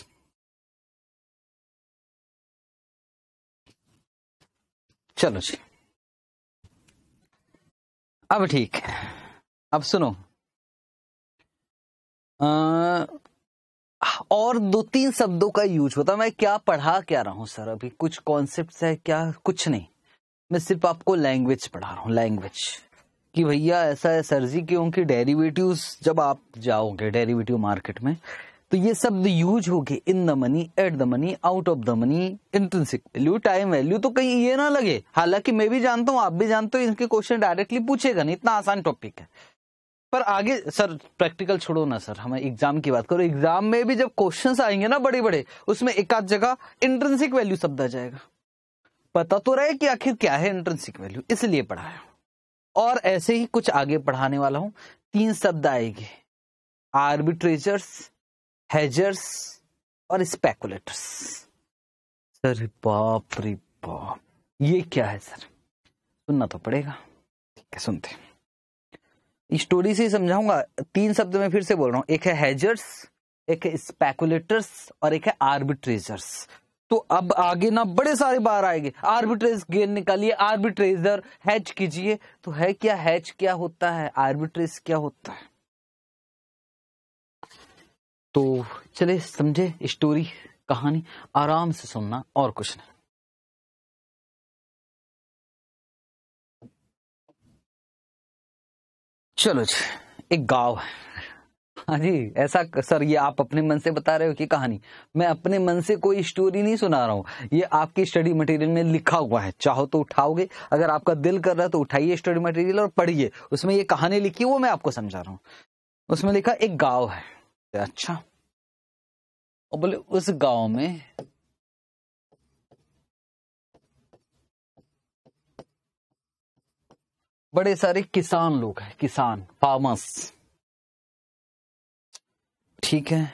चलो जी अब ठीक है अब सुनो आ, और दो तीन शब्दों का यूज होता मैं क्या पढ़ा क्या रहा हूं सर अभी कुछ कॉन्सेप्ट है क्या कुछ नहीं मैं सिर्फ आपको लैंग्वेज पढ़ा रहा हूं लैंग्वेज कि भैया ऐसा है सर जी क्योंकि डेरिवेटिव्स जब आप जाओगे डेरिवेटिव मार्केट में तो ये शब्द यूज होगी in the money at the money out of the money intrinsic value time value तो कहीं ये ना लगे हालांकि मैं भी जानता हूं आप भी जानते हो इनके क्वेश्चन डायरेक्टली पूछेगा नहीं इतना आसान टॉपिक है पर आगे सर प्रैक्टिकल छोड़ो ना सर हमें एग्जाम की बात करो एग्जाम में भी जब क्वेश्चंस आएंगे ना बड़े बड़े उसमें एक आध जगह इंट्रेंसिक वैल्यू शब्द आ जाएगा पता तो रहे कि आखिर क्या है इंट्रेंसिक वैल्यू इसलिए पढ़ाया और ऐसे ही कुछ आगे पढ़ाने वाला हूं तीन शब्द आएंगे आर्बिट्रेजर्स हेजर्स और स्पेकुलेटर्स सर बाप रे बाप ये क्या है सर सुनना तो पड़ेगा ठीक है सुनते स्टोरी से समझाऊंगा तीन शब्द में फिर से बोल रहा हूँ एक है हैजर्स एक है स्पेकुलेटर्स और एक है आर्बिट्रेजर्स तो अब आगे ना बड़े सारे बार आएंगे आर्बिट्रेज गेन निकालिए आर्बिट्रेजर हैच कीजिए तो है क्या हैच क्या होता है आर्बिट्रेज क्या होता है तो चले समझे स्टोरी कहानी आराम से सुनना और कुछ नहीं चलो जी एक गांव है हाँ जी ऐसा सर ये आप अपने मन से बता रहे हो कि कहानी मैं अपने मन से कोई स्टोरी नहीं सुना रहा हूं ये आपकी स्टडी मटेरियल में लिखा हुआ है चाहो तो उठाओगे अगर आपका दिल कर रहा है तो उठाइए स्टडी मटेरियल और पढ़िए उसमें ये कहानी लिखी वो मैं आपको समझा रहा हूँ उसमें लिखा एक गाँव है अच्छा और बोले उस गांव में बड़े सारे किसान लोग हैं किसान फार्मर्स ठीक है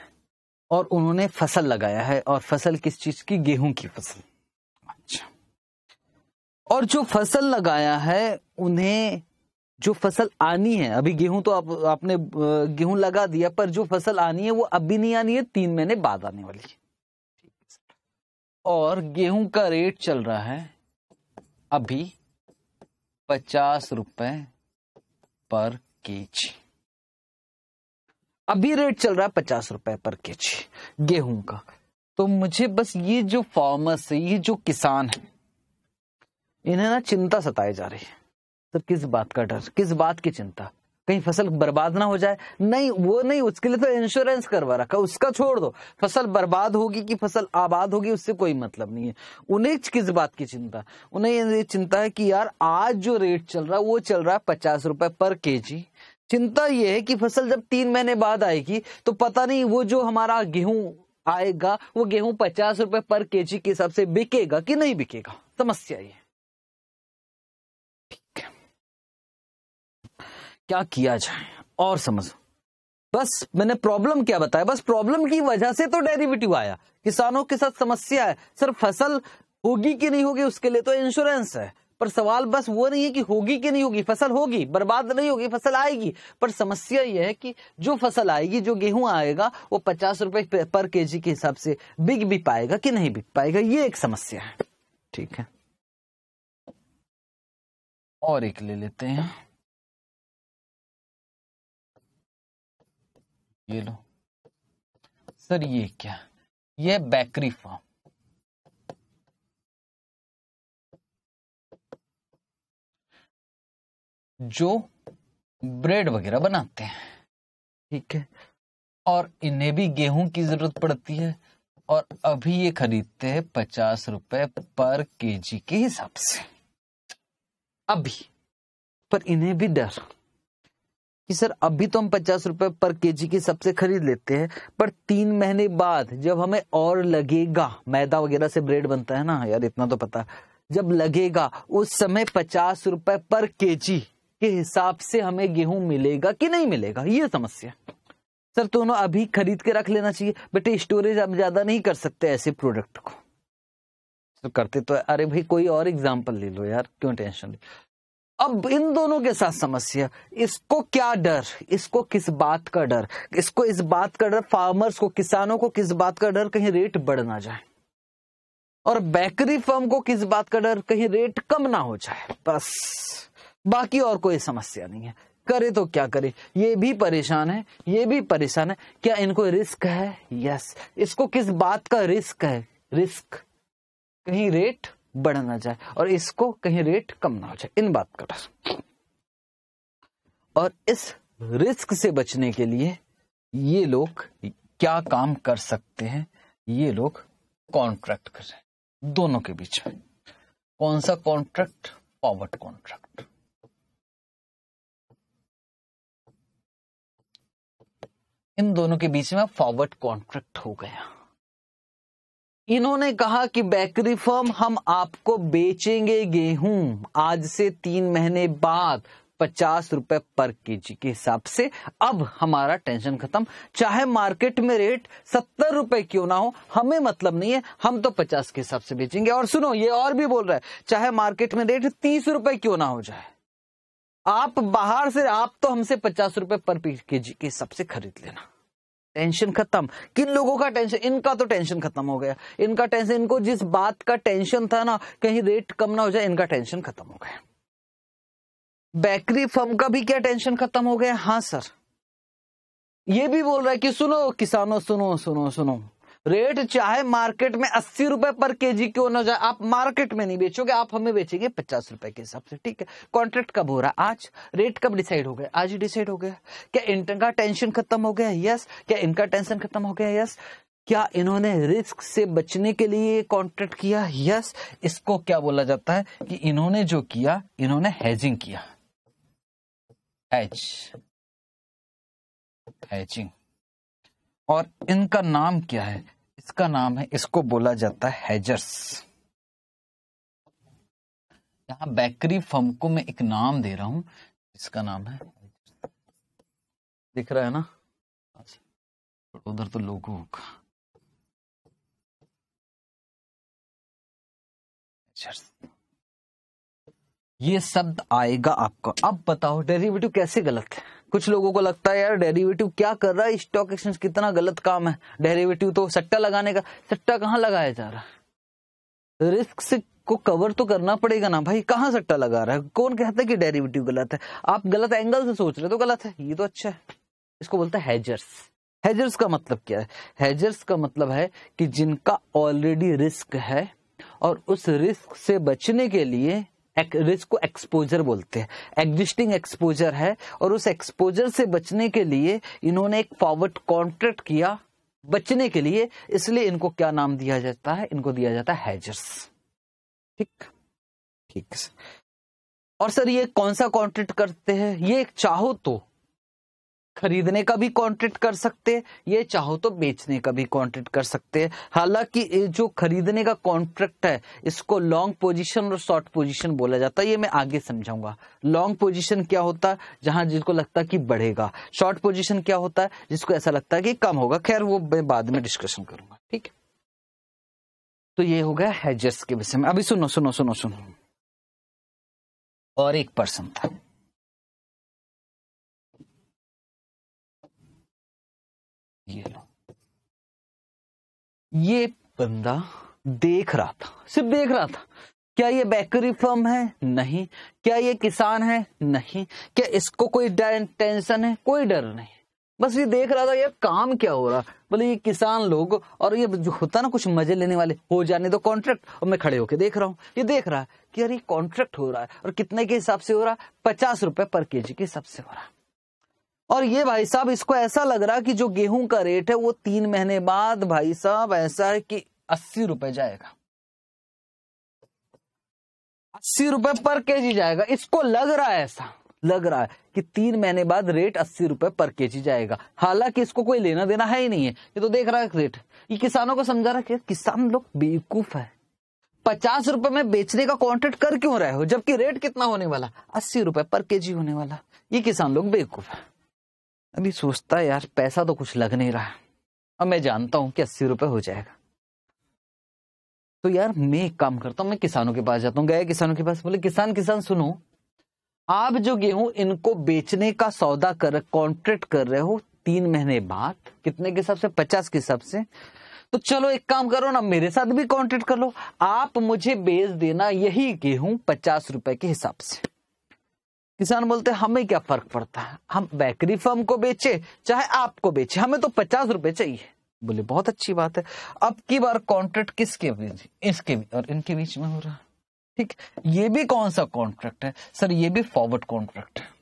और उन्होंने फसल लगाया है और फसल किस चीज की गेहूं की फसल अच्छा और जो फसल लगाया है उन्हें जो फसल आनी है अभी गेहूं तो आप, आपने गेहूं लगा दिया पर जो फसल आनी है वो अभी नहीं आनी है तीन महीने बाद आने वाली है और गेहूं का रेट चल रहा है अभी पचास रुपए पर के अभी रेट चल रहा है पचास रुपए पर के जी गेहूं का तो मुझे बस ये जो फार्मर्स है ये जो किसान है इन्हें ना चिंता सताई जा रही है तो किस बात का डर किस बात की चिंता कहीं फसल बर्बाद ना हो जाए नहीं वो नहीं उसके लिए तो इंश्योरेंस करवा रखा उसका छोड़ दो फसल बर्बाद होगी कि फसल आबाद होगी उससे कोई मतलब नहीं है उन्हें किस बात की चिंता उन्हें ये चिंता है कि यार आज जो रेट चल रहा है वो चल रहा है पचास रुपए पर के जी चिंता ये है कि फसल जब तीन महीने बाद आएगी तो पता नहीं वो जो हमारा गेहूं आएगा वो गेहूं पचास रुपए पर के के हिसाब से बिकेगा कि नहीं बिकेगा समस्या ये क्या किया जाए और समझो बस मैंने प्रॉब्लम क्या बताया बस प्रॉब्लम की वजह से तो डेरिवेटिव आया किसानों के साथ समस्या है सर फसल होगी कि नहीं होगी उसके लिए तो इंश्योरेंस है पर सवाल बस वो नहीं है कि होगी कि नहीं होगी फसल होगी बर्बाद नहीं होगी फसल आएगी पर समस्या यह है कि जो फसल आएगी जो गेहूं आएगा वो पचास रुपए पर जी के हिसाब से बिक भी पाएगा कि नहीं बिक पाएगा ये एक समस्या है ठीक है और एक ले लेते हैं ये लो सर ये क्या ये बेकरी फॉर्म जो ब्रेड वगैरह बनाते हैं ठीक है और इन्हें भी गेहूं की जरूरत पड़ती है और अभी ये खरीदते हैं पचास रुपए पर केजी के हिसाब से अभी पर इन्हें भी डर कि सर अभी तो हम पचास रुपए पर केजी की सबसे खरीद लेते हैं पर तीन महीने बाद जब हमें और लगेगा मैदा वगैरह से ब्रेड बनता है ना यार इतना तो पता जब लगेगा उस समय पचास रुपए पर केजी के हिसाब से हमें गेहूं मिलेगा कि नहीं मिलेगा ये समस्या सर तो उन्हें अभी खरीद के रख लेना चाहिए बेटे स्टोरेज आप ज्यादा नहीं कर सकते ऐसे प्रोडक्ट को तो करते तो अरे भाई कोई और एग्जाम्पल ले लो यार क्यों टेंशन ले अब इन दोनों के साथ समस्या इसको क्या डर इसको किस बात का डर इसको इस बात का डर फार्मर्स को किसानों को किस बात का डर कहीं रेट बढ़ ना जाए और बेकरी फर्म को किस बात का डर कहीं रेट कम ना हो जाए बस बाकी और कोई समस्या नहीं है करे तो क्या करे ये भी परेशान है ये भी परेशान है क्या इनको रिस्क है यस इसको किस बात का रिस्क है रिस्क कहीं रेट बढ़ ना जाए और इसको कहीं रेट कम ना हो जाए इन बात का और इस रिस्क से बचने के लिए ये लोग क्या काम कर सकते हैं ये लोग कॉन्ट्रैक्ट कर रहे हैं दोनों के बीच में कौन सा कॉन्ट्रैक्ट पावर्ट कॉन्ट्रैक्ट इन दोनों के बीच में फॉरवर्ड कॉन्ट्रैक्ट हो गया इन्होंने कहा कि बेकरी फर्म हम आपको बेचेंगे गेहूं आज से तीन महीने बाद पचास रुपए पर केजी के हिसाब से अब हमारा टेंशन खत्म चाहे मार्केट में रेट सत्तर रुपए क्यों ना हो हमें मतलब नहीं है हम तो पचास के हिसाब से बेचेंगे और सुनो ये और भी बोल रहा है चाहे मार्केट में रेट तीस रुपए क्यों ना हो जाए आप बाहर से आप तो हमसे पचास रुपए पर के जी के हिसाब से खरीद लेना टेंशन खत्म किन लोगों का टेंशन इनका तो टेंशन खत्म हो गया इनका टेंशन इनको जिस बात का टेंशन था ना कहीं रेट कम ना हो जाए इनका टेंशन खत्म हो गया बेकरी फर्म का भी क्या टेंशन खत्म हो गया हाँ सर ये भी बोल रहा है कि सुनो किसानों सुनो सुनो सुनो रेट चाहे मार्केट में अस्सी रुपए पर केजी क्यों ना जाए आप मार्केट में नहीं बेचोगे आप हमें बेचेंगे पचास रुपए के हिसाब से ठीक है कॉन्ट्रैक्ट कब हो रहा है आज रेट कब डिसाइड हो गया आज ही डिसाइड हो गया क्या इनका टेंशन खत्म हो गया यस क्या इनका टेंशन खत्म हो गया यस क्या इन्होंने रिस्क से बचने के लिए कॉन्ट्रैक्ट किया यस इसको क्या बोला जाता है कि इन्होंने जो किया इन्होंने हैजिंग किया हैज हैजिंग और इनका नाम क्या है इसका नाम है इसको बोला जाता है हेजर्स यहां बेकरी फर्म को मैं एक नाम दे रहा हूं इसका नाम है दिख रहा है ना उधर तो लोगो होगा ये शब्द आएगा आपको अब बताओ डेरिवेटिव कैसे गलत है कुछ लोगों को लगता है यार डेरिवेटिव क्या कर रहा है स्टॉक एक्सचेंज कितना गलत काम है डेरिवेटिव तो सट्टा लगाने का सट्टा कहाँ लगाया जा रहा है रिस्क से को कवर तो करना पड़ेगा ना भाई कहाँ सट्टा लगा रहा है कौन कहता है कि डेरिवेटिव गलत है आप गलत एंगल से सोच रहे तो गलत है ये तो अच्छा है इसको बोलते हैंजर्स हैजर्स हैजर्स का मतलब क्या है हैजर्स का मतलब है कि जिनका ऑलरेडी रिस्क है और उस रिस्क से बचने के लिए रिस्क को एक्सपोजर बोलते हैं एग्जिस्टिंग एक्सपोजर है और उस एक्सपोजर से बचने के लिए इन्होंने एक फॉरवर्ड कॉन्ट्रैक्ट किया बचने के लिए इसलिए इनको क्या नाम दिया जाता है इनको दिया जाता है हैजर्स ठीक ठीक और सर ये कौन सा कॉन्ट्रैक्ट करते हैं ये चाहो तो खरीदने का भी कॉन्ट्रैक्ट कर सकते ये चाहो तो बेचने का भी कॉन्ट्रैक्ट कर सकते हैं हालांकि जो खरीदने का कॉन्ट्रैक्ट है इसको लॉन्ग पोजीशन और शॉर्ट पोजीशन बोला जाता है ये मैं आगे समझाऊंगा लॉन्ग पोजीशन क्या होता है जहां जिसको लगता है कि बढ़ेगा शॉर्ट पोजिशन क्या होता है जिसको ऐसा लगता है कि कम होगा खैर वो मैं बाद में डिस्कशन करूंगा ठीक है तो ये हो गया हैजेस के विषय में अभी सुनो सुनो सुनो सुनो और एक पर्सन था ये लो ये बंदा देख रहा था सिर्फ देख रहा था क्या ये बेकरी फर्म है नहीं क्या ये किसान है नहीं क्या इसको कोई डर टेंशन है कोई डर नहीं बस ये देख रहा था ये काम क्या हो रहा बोले ये किसान लोग और ये जो होता ना कुछ मजे लेने वाले हो जाने दो कॉन्ट्रैक्ट और मैं खड़े होके देख रहा हूँ ये देख रहा है कि यार ये कॉन्ट्रैक्ट हो रहा है और कितने के हिसाब से हो रहा है पचास रुपए पर के जी के हिसाब से हो रहा है और ये भाई साहब इसको ऐसा लग रहा कि जो गेहूं का रेट है वो तीन महीने बाद भाई साहब ऐसा है कि अस्सी रुपए जाएगा अस्सी रुपए पर केजी जाएगा इसको लग रहा है ऐसा लग रहा है कि तीन महीने बाद रेट अस्सी रुपए पर केजी जाएगा हालांकि इसको कोई लेना देना है ही नहीं है ये तो देख रहा है रेट ये किसानों को समझा रहा है किसान लोग बेवकूफ है पचास रुपए में बेचने का कॉन्ट्रेक्ट कर क्यों रहे हो जबकि रेट कितना होने वाला अस्सी रुपए पर केजी होने वाला ये किसान लोग बेवकूफ है अभी सोचता यार पैसा तो कुछ लग नहीं रहा अब मैं जानता हूं कि अस्सी रुपए हो जाएगा तो यार मैं एक काम करता हूँ मैं किसानों के पास जाता हूं गया किसानों के पास बोले किसान किसान सुनो आप जो गेहूं इनको बेचने का सौदा कर कॉन्ट्रेक्ट कर रहे हो तीन महीने बाद कितने के हिसाब से पचास के हिसाब से तो चलो एक काम करो ना मेरे साथ भी कॉन्ट्रेक्ट कर लो आप मुझे बेच देना यही गेहूं पचास रुपए के हिसाब से किसान बोलते हैं हमें क्या फर्क पड़ता है हम बेकरी फर्म को बेचे चाहे आपको बेचे हमें तो पचास रुपए चाहिए बोले बहुत अच्छी बात है अब की बार कॉन्ट्रैक्ट किसके बीच इसके भी और इनके बीच में हो रहा है ठीक ये भी कौन सा कॉन्ट्रैक्ट है सर ये भी फॉरवर्ड कॉन्ट्रैक्ट है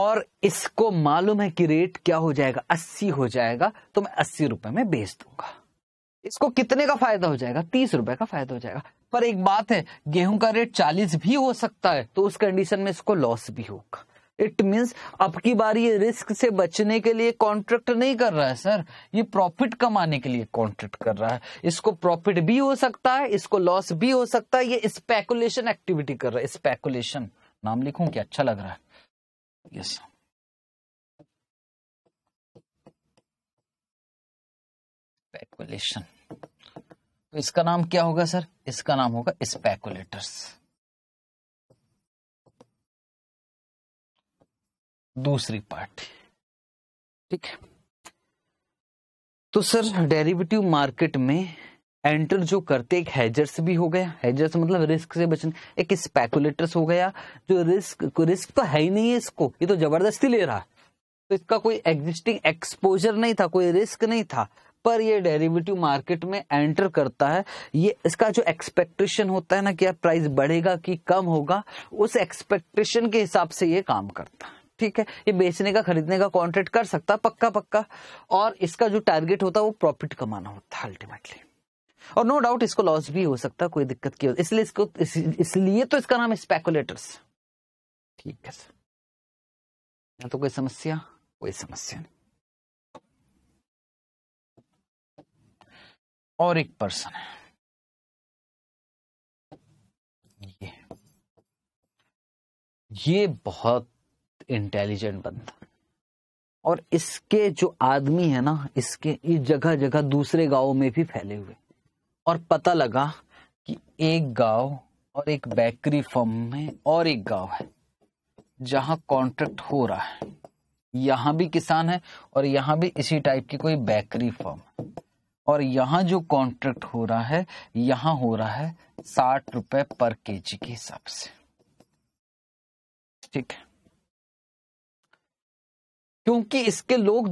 और इसको मालूम है कि रेट क्या हो जाएगा अस्सी हो जाएगा तो मैं अस्सी रुपए में बेच दूंगा इसको कितने का फायदा हो जाएगा तीस रुपए का फायदा हो जाएगा पर एक बात है गेहूं का रेट चालीस भी हो सकता है तो उस कंडीशन में इसको लॉस भी होगा इट मीन्स अब की बार ये रिस्क से बचने के लिए कॉन्ट्रैक्ट नहीं कर रहा है सर ये प्रॉफिट कमाने के लिए कॉन्ट्रैक्ट कर रहा है इसको प्रॉफिट भी हो सकता है इसको लॉस भी हो सकता है ये स्पेकुलेशन एक्टिविटी कर रहा है स्पेकुलेशन नाम लिखूं क्या अच्छा लग रहा है यस yes. स्पेकुलेशन तो इसका नाम क्या होगा सर इसका नाम होगा स्पेकुलेटर्स दूसरी पार्टी ठीक है तो सर डेरिवेटिव मार्केट में एंटर जो करते एक हैजर्स भी हो गया हैजर्स मतलब रिस्क से बचने एक स्पेकुलेटर्स हो गया जो रिस्क रिस्क तो है ही नहीं है इसको ये तो जबरदस्ती ले रहा है तो इसका कोई एग्जिस्टिंग एक्सपोजर नहीं था कोई रिस्क नहीं था पर ये डेरिवेटिव मार्केट में एंटर करता है ये इसका जो एक्सपेक्टेशन होता है ना कि प्राइस बढ़ेगा कि कम होगा उस एक्सपेक्टेशन के हिसाब से ये काम करता है ठीक है ये बेचने का खरीदने का कॉन्ट्रैक्ट कर सकता पक्का पक्का और इसका जो टारगेट होता है वो प्रॉफिट कमाना होता है अल्टीमेटली और नो no डाउट इसको लॉस भी हो सकता है कोई दिक्कत की इसलिए इसको इस, इसलिए तो इसका नाम है स्पेकुलेटर्स ठीक है सर या तो कोई समस्या कोई समस्या नहीं और एक पर्सन है ये ये बहुत इंटेलिजेंट बंदा और इसके जो आदमी है ना इसके इस जगह जगह दूसरे गांव में भी फैले हुए और पता लगा कि एक गांव और एक बेकरी फॉर्म में और एक गांव है जहां कॉन्ट्रैक्ट हो रहा है यहां भी किसान है और यहां भी इसी टाइप की कोई बेकरी फॉर्म है और यहाँ जो कॉन्ट्रैक्ट हो रहा है यहाँ हो रहा है साठ रुपए पर के जी के हिसाब से ठीक है क्योंकि इसके लोग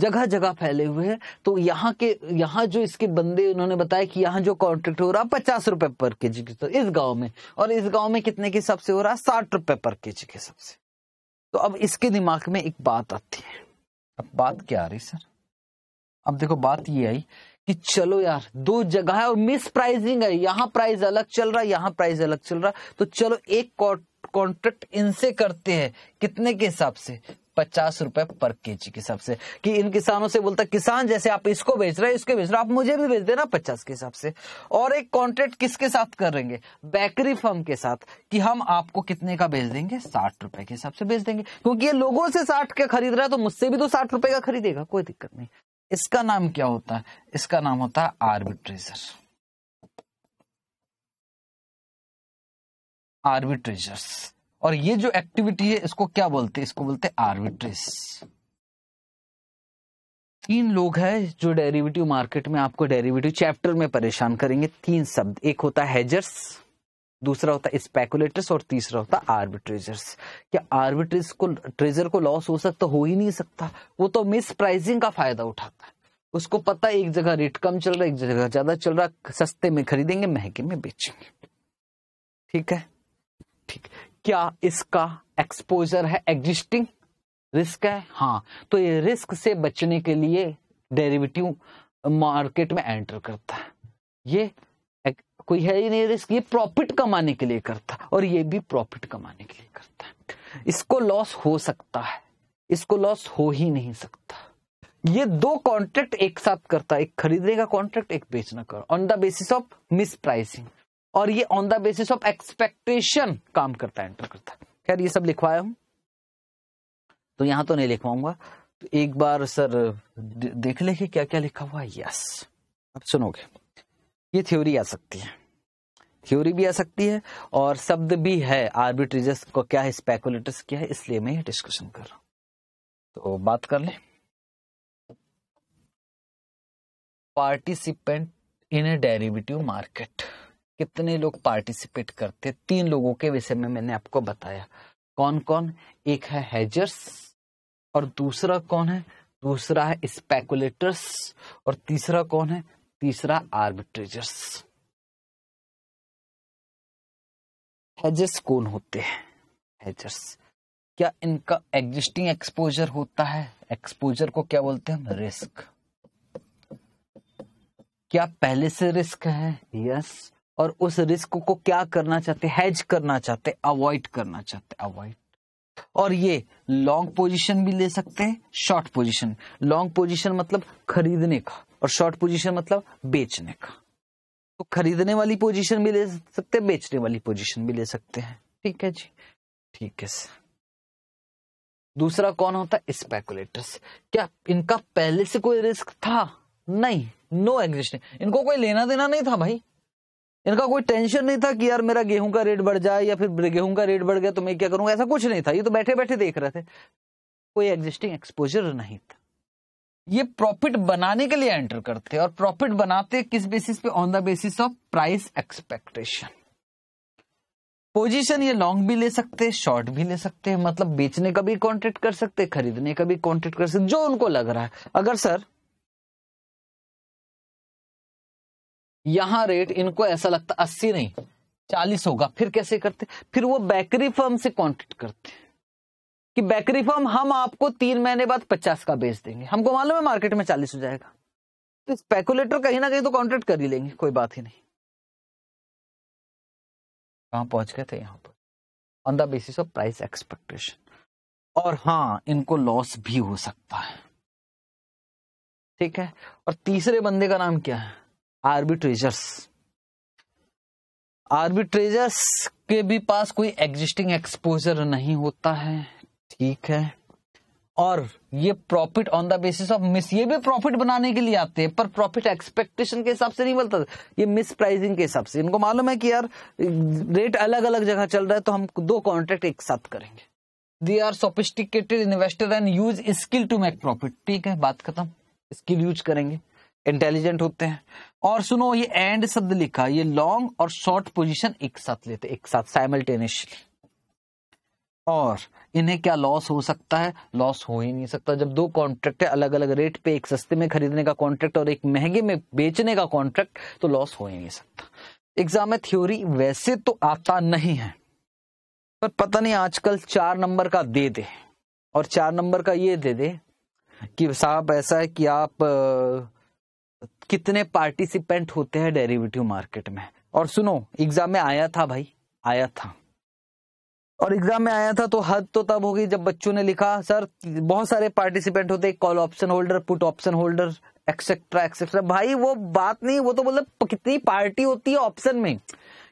जगह जगह फैले हुए हैं तो यहाँ के यहाँ जो इसके बंदे उन्होंने बताया कि यहाँ जो कॉन्ट्रैक्ट हो रहा है पचास रुपए पर के जी तो इस गांव में और इस गांव में कितने के हिसाब से हो रहा है साठ रुपए पर के जी के हिसाब से तो अब इसके दिमाग में एक बात आती है अब बात क्या आ रही सर अब देखो बात ये आई कि चलो यार दो जगह है और मिस प्राइसिंग है यहाँ प्राइस अलग चल रहा है यहाँ प्राइस अलग चल रहा है तो चलो एक कॉन्ट्रैक्ट इनसे करते हैं कितने के हिसाब से पचास रुपए पर के जी के हिसाब से कि इन किसानों से बोलता किसान जैसे आप इसको बेच रहे हैं इसको बेच रहे आप मुझे भी बेच देना पचास के हिसाब से और एक कॉन्ट्रैक्ट किसके साथ करेंगे बेकरी फर्म के साथ कि हम आपको कितने का बेच देंगे साठ रुपए के हिसाब से बेच देंगे क्योंकि ये लोगों से साठ का खरीद रहा है तो मुझसे भी तो साठ रुपए का खरीदेगा कोई दिक्कत नहीं इसका नाम क्या होता है इसका नाम होता है आर्बिट्रेजर आर्बिट्रेजर्स और ये जो एक्टिविटी है इसको क्या बोलते हैं इसको बोलते हैं आर्बिट्रेस तीन लोग हैं जो डेरिवेटिव मार्केट में आपको डेरिवेटिव चैप्टर में परेशान करेंगे तीन शब्द एक होता है हेजर्स दूसरा होता है स्पेकुलेटर्स और तीसरा होता है आर्बिट्रेजर्स क्या आर्बिट्रेज को ट्रेजर को लॉस हो सकता हो ही नहीं सकता वो तो मिस प्राइसिंग का फायदा उठाता है उसको पता है एक जगह रेट कम चल रहा है एक जगह ज्यादा चल रहा है सस्ते में खरीदेंगे महंगे में बेचेंगे ठीक है ठीक क्या इसका एक्सपोजर है एग्जिस्टिंग रिस्क है हाँ तो ये रिस्क से बचने के लिए डेरिवेटिव मार्केट में एंटर करता है ये कोई है ही नहीं रिस्क ये प्रॉफिट कमाने के लिए करता और ये भी प्रॉफिट कमाने के लिए करता है इसको लॉस हो सकता है इसको लॉस हो ही नहीं सकता ये दो कॉन्ट्रैक्ट एक साथ करता है एक खरीदने का कॉन्ट्रैक्ट एक बेचना का on the basis of mispricing और ये on the basis of expectation काम करता है एंटर करता है खैर ये सब लिखवाया हूं तो यहां तो नहीं लिखवाऊंगा तो एक बार सर देख लेंगे क्या क्या लिखा हुआ यस अब सुनोगे ये थ्योरी आ सकती है थ्योरी भी आ सकती है और शब्द भी है आर्बिट्रेजर्स को क्या है स्पेकुलेटर्स क्या है इसलिए मैं ये डिस्कशन कर रहा हूं तो बात कर ले participant in a derivative market कितने लोग पार्टिसिपेट करते हैं तीन लोगों के विषय में मैंने आपको बताया कौन कौन एक है हेजर्स और दूसरा कौन है दूसरा है स्पेकुलेटर्स और तीसरा कौन है तीसरा आर्बिट्रेजर्स हेजर्स कौन होते हैं हेजर्स क्या इनका एग्जिस्टिंग एक्सपोजर होता है एक्सपोजर को क्या बोलते हैं हम रिस्क क्या पहले से रिस्क है यस और उस रिस्क को क्या करना चाहते हैज करना चाहते अवॉइड करना चाहते अवॉइड और ये लॉन्ग पोजीशन भी ले सकते हैं शॉर्ट पोजीशन लॉन्ग पोजीशन मतलब खरीदने का और शॉर्ट पोजीशन मतलब बेचने का तो खरीदने वाली पोजीशन भी ले सकते हैं बेचने वाली पोजीशन भी ले सकते हैं ठीक है जी ठीक है दूसरा कौन होता है स्पेकुलेटर्स क्या इनका पहले से कोई रिस्क था नहीं नो एग्जिस्ट इनको कोई लेना देना नहीं था भाई इनका कोई टेंशन नहीं था कि यार मेरा गेहूं का रेट बढ़ जाए या फिर गेहूं का रेट बढ़ गया तो मैं क्या करूंगा ऐसा कुछ नहीं था ये तो बैठे बैठे देख रहे थे कोई एग्जिस्टिंग एक्सपोजर नहीं था ये प्रॉफिट बनाने के लिए एंटर करते हैं और प्रॉफिट बनाते किस बेसिस पे on the basis of price expectation position ये लॉन्ग भी ले सकते हैं शॉर्ट भी ले सकते हैं मतलब बेचने का भी कॉन्ट्रैक्ट कर सकते हैं खरीदने का भी कॉन्ट्रैक्ट कर सकते जो उनको लग रहा है अगर सर यहां रेट इनको ऐसा लगता अस्सी नहीं चालीस होगा फिर कैसे करते फिर वो बेकरी फर्म से कॉन्ट्रैक्ट करते हैं कि बेकरी फॉर्म हम आपको तीन महीने बाद पचास का बेच देंगे हमको मालूम है मार्केट में चालीस हो जाएगा तो स्पेकुलेटर कहीं ना कहीं तो कॉन्ट्रेक्ट कर ही लेंगे कोई बात ही नहीं कहा पहुंच गए थे यहां पर on the basis of price expectation और हाँ इनको लॉस भी हो सकता है ठीक है और तीसरे बंदे का नाम क्या है आर्बिट्रेजर्स आर्बिट्रेजर्स के भी पास कोई एग्जिस्टिंग एक्सपोजर नहीं होता है ठीक है और ये profit on the basis of miss ये भी प्रॉफिट बनाने के लिए आते हैं पर प्रॉफिट एक्सपेक्टेशन के हिसाब से नहीं बोलता ये मिस प्राइसिंग के हिसाब से इनको मालूम है कि यार रेट अलग अलग जगह चल रहा है तो हम दो कॉन्ट्रैक्ट एक साथ करेंगे they are sophisticated investor and use skill to make profit ठीक है बात खत्म स्किल यूज करेंगे इंटेलिजेंट होते हैं और सुनो ये एंड शब्द लिखा ये लॉन्ग और शॉर्ट पोजिशन एक साथ लेते एक साथ साइमल्टेनियसली और इन्हें क्या लॉस हो सकता है लॉस हो ही नहीं सकता जब दो कॉन्ट्रैक्ट है अलग अलग रेट पे एक सस्ते में खरीदने का कॉन्ट्रैक्ट और एक महंगे में बेचने का कॉन्ट्रैक्ट तो लॉस हो ही नहीं सकता एग्जाम में थ्योरी वैसे तो आता नहीं है पर पता नहीं आजकल चार नंबर का दे दे और चार नंबर का ये दे दे कि साहब ऐसा है कि आप आ, कितने पार्टिसिपेंट होते हैं डेरिवेटिव मार्केट में और सुनो एग्जाम में आया था भाई आया था और एग्जाम में आया था तो हद तो तब होगी जब बच्चों ने लिखा सर बहुत सारे पार्टिसिपेंट होते call option holder put option holder et cetera et cetera भाई वो बात नहीं वो तो मतलब कितनी पार्टी होती है ऑप्शन में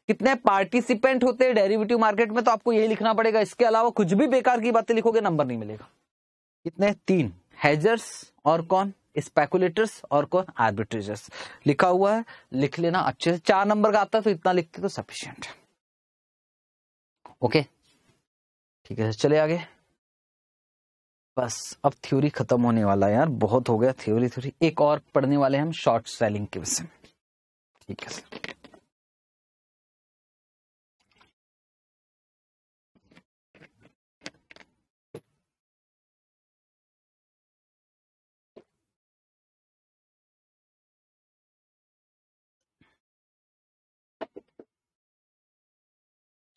कितने पार्टिसिपेंट होते हैं डेरिवेटिव मार्केट में तो आपको यही लिखना पड़ेगा इसके अलावा कुछ भी बेकार की बातें लिखोगे नंबर नहीं मिलेगा कितने तीन हेजर्स और कौन स्पेकुलेटर्स और कौन आर्बिट्रेजर्स लिखा हुआ है लिख लेना अच्छे से चार नंबर का आता है तो इतना लिखते तो सफिशियंट ओके okay? ठीक है चले आगे बस अब थ्योरी खत्म होने वाला है यार बहुत हो गया थ्योरी थ्योरी एक और पढ़ने वाले हम शॉर्ट सेलिंग के विषय में ठीक है सर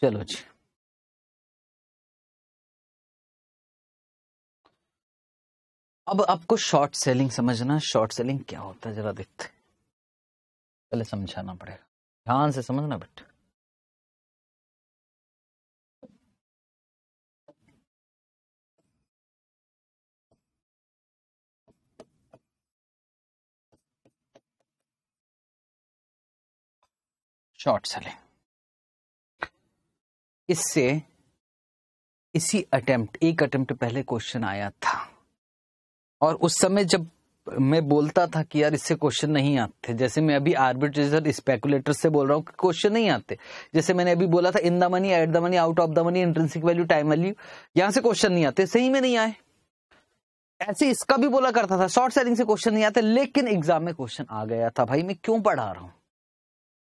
चलो जी अब आपको शॉर्ट सेलिंग समझना शॉर्ट सेलिंग क्या होता है जरा देखते पहले समझाना पड़ेगा ध्यान से समझना बेटा शॉर्ट सेलिंग इससे इसी अटेम्प्ट एक अटेम्प्ट पहले क्वेश्चन आया था और उस समय जब मैं बोलता था कि यार इससे क्वेश्चन नहीं आते जैसे मैं अभी आर्बिट्रेजर स्पेकुलेटर से बोल रहा हूँ कि क्वेश्चन नहीं आते जैसे मैंने अभी बोला था in the money at the money out of the money intrinsic value time value यहां से क्वेश्चन नहीं आते सही में नहीं आए ऐसे इसका भी बोला करता था शॉर्ट सेलिंग से क्वेश्चन नहीं आते लेकिन एग्जाम में क्वेश्चन आ गया था भाई मैं क्यों पढ़ा रहा हूँ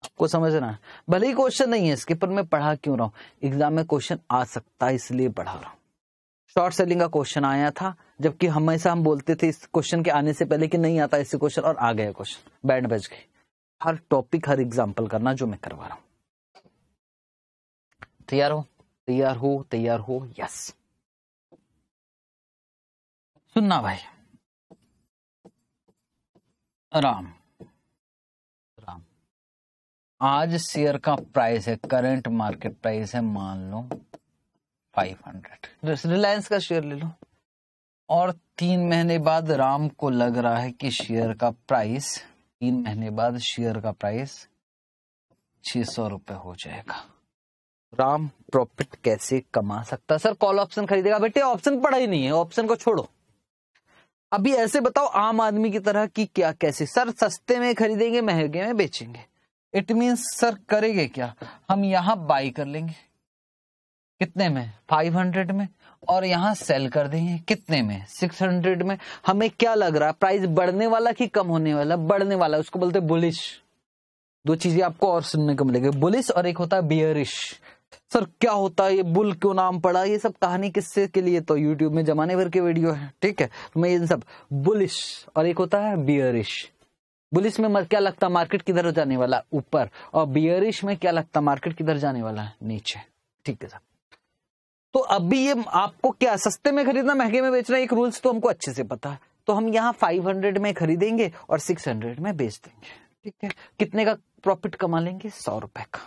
आपको समझना है भले ही क्वेश्चन नहीं है इसके पर मैं पढ़ा क्यों रहा हूँ एग्जाम में क्वेश्चन आ सकता है इसलिए पढ़ा रहा हूँ शॉर्ट सेलिंग का क्वेश्चन आया था जबकि हमेशा हम बोलते थे इस क्वेश्चन के आने से पहले कि नहीं आता ऐसे क्वेश्चन और आ गया क्वेश्चन बैंड बज गए हर टॉपिक हर एग्जाम्पल करना जो मैं करवा रहा हूं तैयार हो तैयार हो तैयार हो यस सुनना भाई राम राम आज शेयर का प्राइस है करंट मार्केट प्राइस है मान लो फाइव तो हंड्रेड रिलायंस का शेयर ले लो और तीन महीने बाद राम को लग रहा है कि शेयर का प्राइस तीन महीने बाद शेयर का प्राइस छह सौ रुपए हो जाएगा राम प्रॉफिट कैसे कमा सकता है सर कॉल ऑप्शन खरीदेगा बेटे ऑप्शन पढ़ा ही नहीं है ऑप्शन को छोड़ो अभी ऐसे बताओ आम आदमी की तरह कि क्या कैसे सर सस्ते में खरीदेंगे महंगे में बेचेंगे इट मीन्स सर करेंगे क्या हम यहाँ बाई कर लेंगे कितने में 500 में और यहाँ सेल कर देंगे कितने में 600 में हमें क्या लग रहा है प्राइस बढ़ने वाला कि कम होने वाला बढ़ने वाला उसको बोलते हैं बुलिश दो चीजें आपको और सुनने को मिलेगी बुलिश और एक होता है बियरिश सर क्या होता है ये बुल क्यों नाम पड़ा ये सब कहानी किससे के लिए तो यूट्यूब में जमाने भर के वीडियो है ठीक है तो मैं इन सब बुलिश और एक होता है बियरिश बुलिश में क्या लगता मार्केट किधर जाने वाला ऊपर और बियरिश में क्या लगता मार्केट किधर जाने वाला है नीचे ठीक है सर तो अभी ये आपको क्या सस्ते में खरीदना महंगे में बेचना एक रूल्स तो हमको अच्छे से पता है तो हम यहाँ 500 में खरीदेंगे और 600 में बेच देंगे ठीक है कितने का प्रॉफिट कमा लेंगे सौ रुपए का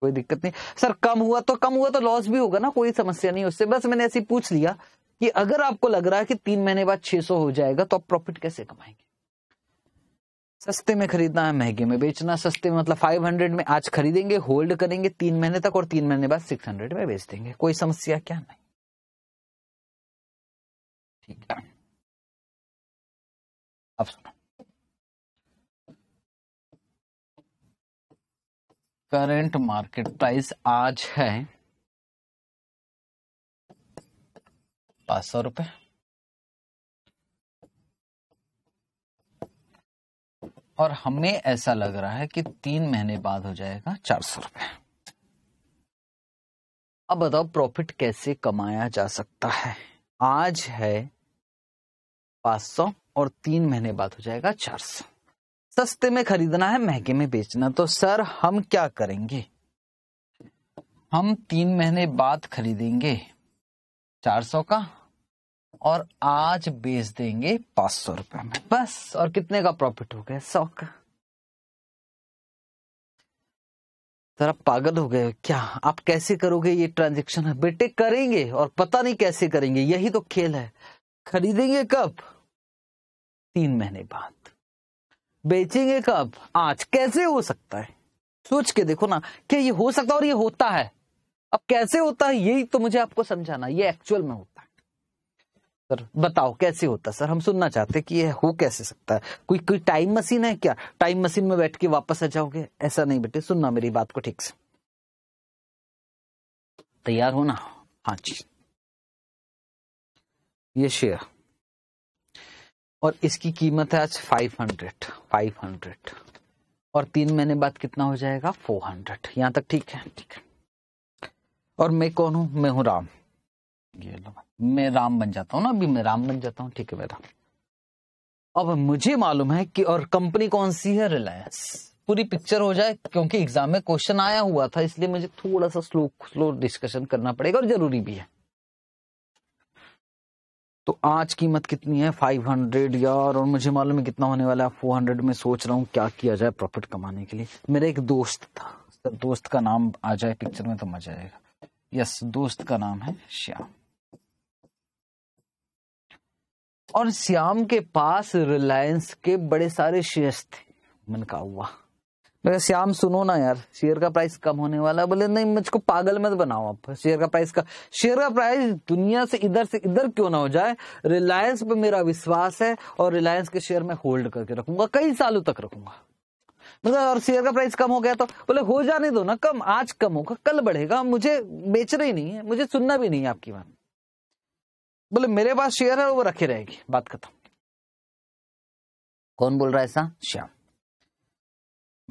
कोई दिक्कत नहीं सर कम हुआ तो कम हुआ तो लॉस भी होगा ना कोई समस्या नहीं उससे बस मैंने ऐसे पूछ लिया कि अगर आपको लग रहा है कि तीन महीने बाद 600 हो जाएगा तो आप प्रॉफिट कैसे कमाएंगे सस्ते में खरीदना है महंगे में बेचना सस्ते में मतलब 500 में आज खरीदेंगे होल्ड करेंगे तीन महीने तक और तीन महीने बाद 600 में बेच देंगे कोई समस्या क्या नहीं ठीक है अब सुनो करंट मार्केट प्राइस आज है पांच सौ रुपये और हमने ऐसा लग रहा है कि तीन महीने बाद हो जाएगा चार सौ रुपये अब बताओ प्रॉफिट कैसे कमाया जा सकता है आज है पांच सौ और तीन महीने बाद हो जाएगा चार सौ सस्ते में खरीदना है महंगे में बेचना तो सर हम क्या करेंगे हम तीन महीने बाद खरीदेंगे चार सौ का और आज बेच देंगे पांच सौ रुपए में बस और कितने का प्रॉफिट हो गया सौ का जरा पागल हो गए क्या आप कैसे करोगे ये ट्रांजेक्शन है बेटे करेंगे और पता नहीं कैसे करेंगे यही तो खेल है खरीदेंगे कब तीन महीने बाद बेचेंगे कब आज कैसे हो सकता है सोच के देखो ना क्या ये हो सकता है और ये होता है अब कैसे होता है यही तो मुझे आपको समझाना ये एक्चुअल में होता है सर बताओ कैसे होता सर हम सुनना चाहते कि यह हो कैसे सकता है कोई कोई टाइम मशीन है क्या टाइम मशीन में बैठ के वापस आ जाओगे ऐसा नहीं बेटे सुनना मेरी बात को ठीक से तैयार हो ना हाँ जी ये शेयर और इसकी कीमत है आज 500 500 और तीन महीने बाद कितना हो जाएगा 400 यहां तक ठीक है ठीक है और मैं कौन हूं मैं हूं राम ये लो मैं राम बन जाता हूँ ना अभी मैं राम बन जाता हूँ ठीक है बेटा अब मुझे मालूम है कि और कंपनी कौन सी है रिलायंस पूरी पिक्चर हो जाए क्योंकि एग्जाम में क्वेश्चन आया हुआ था इसलिए मुझे थोड़ा सा स्लो स्लो डिस्कशन करना पड़ेगा और जरूरी भी है तो आज कीमत कितनी है 500 यार और मुझे मालूम है कितना होने वाला है 400 में सोच रहा हूँ क्या किया जाए प्रॉफिट कमाने के लिए मेरा एक दोस्त था दोस्त का नाम आ जाए पिक्चर में तो मजा आएगा यस दोस्त का नाम है श्याम और श्याम के पास रिलायंस के बड़े सारे शेयर्स थे मन का हुआ मेरे श्याम सुनो ना यार शेयर का प्राइस कम होने वाला बोले नहीं मुझको पागल मत बनाओ आप शेयर का प्राइस का शेयर का प्राइस दुनिया से इधर से इधर क्यों ना हो जाए रिलायंस पे मेरा विश्वास है और रिलायंस के शेयर में होल्ड करके रखूंगा कई सालों तक रखूंगा मतलब और शेयर का प्राइस कम हो गया तो बोले हो जाने दो ना कम आज कम होगा कल बढ़ेगा मुझे बेच रही नहीं है मुझे सुनना भी नहीं है आपकी बात बोले मेरे पास शेयर है वो रखी रहेगी बात खत्म कौन बोल रहा है ऐसा श्याम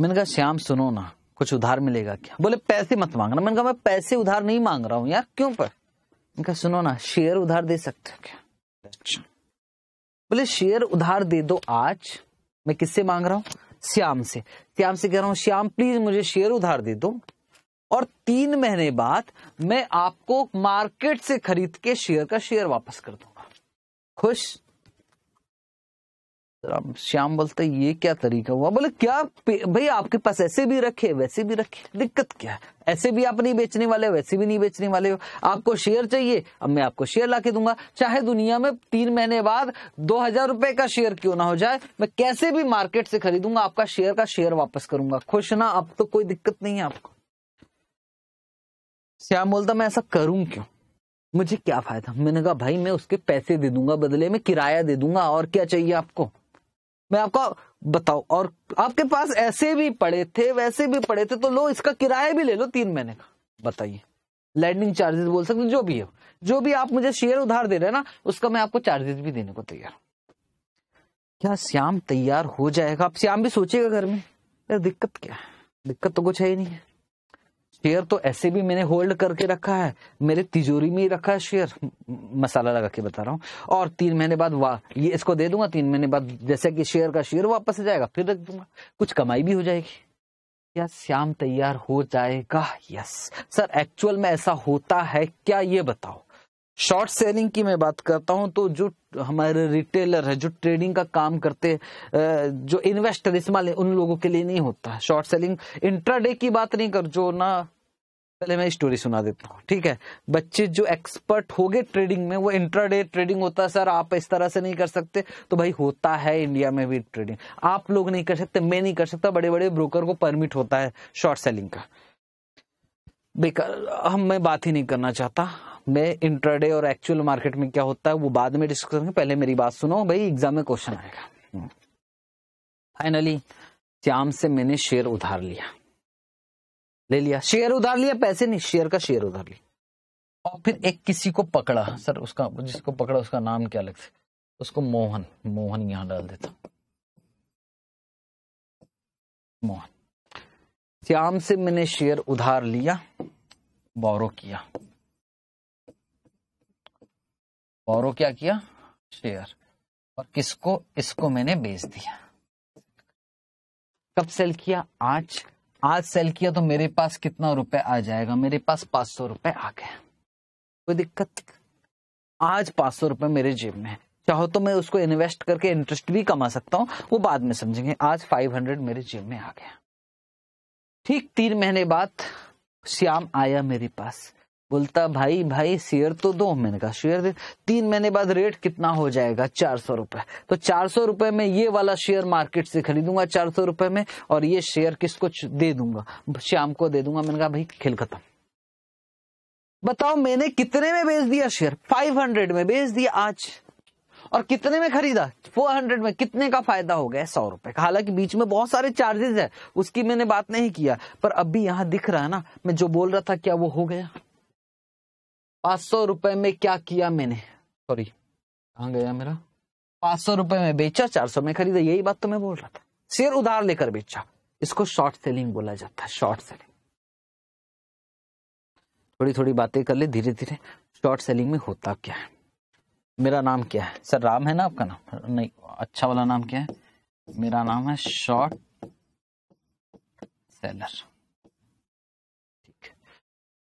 मैंने कहा श्याम सुनो ना कुछ उधार मिलेगा क्या बोले पैसे मत मांगना मैंने कहा मैं पैसे उधार नहीं मांग रहा हूं यार क्यों पर मैंने कहा सुनो ना शेयर उधार दे सकते हो क्या अच्छा। बोले शेयर उधार दे दो आज मैं किससे मांग रहा हूं श्याम से श्याम से कह रहा हूं श्याम प्लीज मुझे शेयर उधार दे दो और तीन महीने बाद मैं आपको मार्केट से खरीद के शेयर का शेयर वापस कर दूंगा खुश श्याम बोलते ये क्या तरीका हुआ बोले क्या भाई आपके पास ऐसे भी रखे वैसे भी रखे दिक्कत क्या है ऐसे भी आप नहीं बेचने वाले वैसे भी नहीं बेचने वाले हो आपको शेयर चाहिए अब मैं आपको शेयर ला के दूंगा चाहे दुनिया में तीन महीने बाद दो हजार रुपए का शेयर क्यों ना हो जाए मैं कैसे भी मार्केट से खरीदूंगा आपका शेयर का शेयर वापस करूंगा खुश ना अब तो कोई दिक्कत नहीं है आपको श्याम बोलता मैं ऐसा करूं क्यों मुझे क्या फायदा मैंने कहा भाई मैं उसके पैसे दे दूंगा बदले में किराया दे दूंगा और क्या चाहिए आपको मैं आपको बताओ और आपके पास ऐसे भी पड़े थे वैसे भी पड़े थे तो लो इसका किराया भी ले लो तीन महीने का बताइए लैंडिंग चार्जेस बोल सकते जो भी हो जो भी आप मुझे शेयर उधार दे रहे हैं ना उसका मैं आपको चार्जेस भी देने को तैयार क्या श्याम तैयार हो जाएगा आप श्याम भी सोचेगा घर में यार दिक्कत क्या है दिक्कत तो कुछ है ही नहीं है शेयर तो ऐसे भी मैंने होल्ड करके रखा है मेरे तिजोरी में ही रखा है शेयर मसाला लगा के बता रहा हूँ और तीन महीने बाद वाह ये इसको दे दूंगा तीन महीने बाद जैसे कि शेयर का शेयर वापस जाएगा फिर रख दूंगा कुछ कमाई भी हो जाएगी क्या श्याम तैयार हो जाएगा यस सर एक्चुअल में ऐसा होता है क्या ये बताओ शॉर्ट सेलिंग की मैं बात करता हूं तो जो हमारे रिटेलर है जो ट्रेडिंग का काम करते जो इन्वेस्टर इस्तेमाल उन लोगों के लिए नहीं होता शॉर्ट सेलिंग इंट्राडे की बात नहीं कर जो ना पहले मैं स्टोरी सुना देता हूँ ठीक है बच्चे जो एक्सपर्ट हो गए ट्रेडिंग में वो इंट्राडे ट्रेडिंग होता है सर आप इस तरह से नहीं कर सकते तो भाई होता है इंडिया में भी ट्रेडिंग आप लोग नहीं कर सकते मैं नहीं कर सकता बड़े बड़े ब्रोकर को परमिट होता है शॉर्ट सेलिंग का बेकार हम मैं बात ही नहीं करना चाहता मैं इंट्राडे और एक्चुअल मार्केट में क्या होता है वो बाद में डिस्कस करेंगे पहले मेरी बात सुनो भाई एग्जाम में क्वेश्चन आएगा फाइनली हम्म। श्याम से मैंने शेयर उधार लिया ले लिया शेयर उधार लिया पैसे नहीं शेयर का शेयर उधार लिया और फिर एक किसी को पकड़ा सर उसका जिसको पकड़ा उसका नाम क्या अलग से उसको मोहन मोहन यहां डाल देता मोहन श्याम से मैंने शेयर उधार लिया बौरो किया बौरो क्या किया शेयर और किसको इसको मैंने बेच दिया कब सेल किया आज आज सेल किया तो मेरे पास कितना रुपए आ जाएगा मेरे पास पाँच सौ रुपए आ गए कोई दिक्कत आज पांच सौ रुपए मेरे जेब में है चाहो तो मैं उसको इन्वेस्ट करके इंटरेस्ट भी कमा सकता हूं वो बाद में समझेंगे आज फाइव हंड्रेड मेरे जेब में आ गया ठीक तीन महीने बाद श्याम आया मेरे पास बोलता भाई भाई शेयर तो दो मैंने कहा शेयर दे तीन महीने बाद रेट कितना हो जाएगा चार सौ रुपए तो चार सौ रुपए में ये वाला शेयर मार्केट से खरीदूंगा चार सौ रुपए में और ये शेयर किसको दे दूंगा शाम को दे दूंगा मैंने कहा भाई खेल खत्म बताओ मैंने कितने में बेच दिया शेयर फाइव में बेच दिया आज और कितने में खरीदा 400 में कितने का फायदा हो गया सौ रुपए का हालांकि बीच में बहुत सारे चार्जेस है उसकी मैंने बात नहीं किया पर अभी यहां दिख रहा है ना मैं जो बोल रहा था क्या वो हो गया पांच सौ रुपए में क्या किया मैंने सॉरी कहा गया मेरा पांच सौ रुपए में बेचा चार सौ में खरीदा यही बात तो मैं बोल रहा था शेयर उधार लेकर बेचा इसको शॉर्ट सेलिंग बोला जाता है शॉर्ट सेलिंग थोड़ी थोड़ी बातें कर ले धीरे धीरे शॉर्ट सेलिंग में होता क्या है मेरा नाम क्या है सर राम है ना आपका नाम नहीं अच्छा वाला नाम क्या है मेरा नाम है शॉर्ट सेलर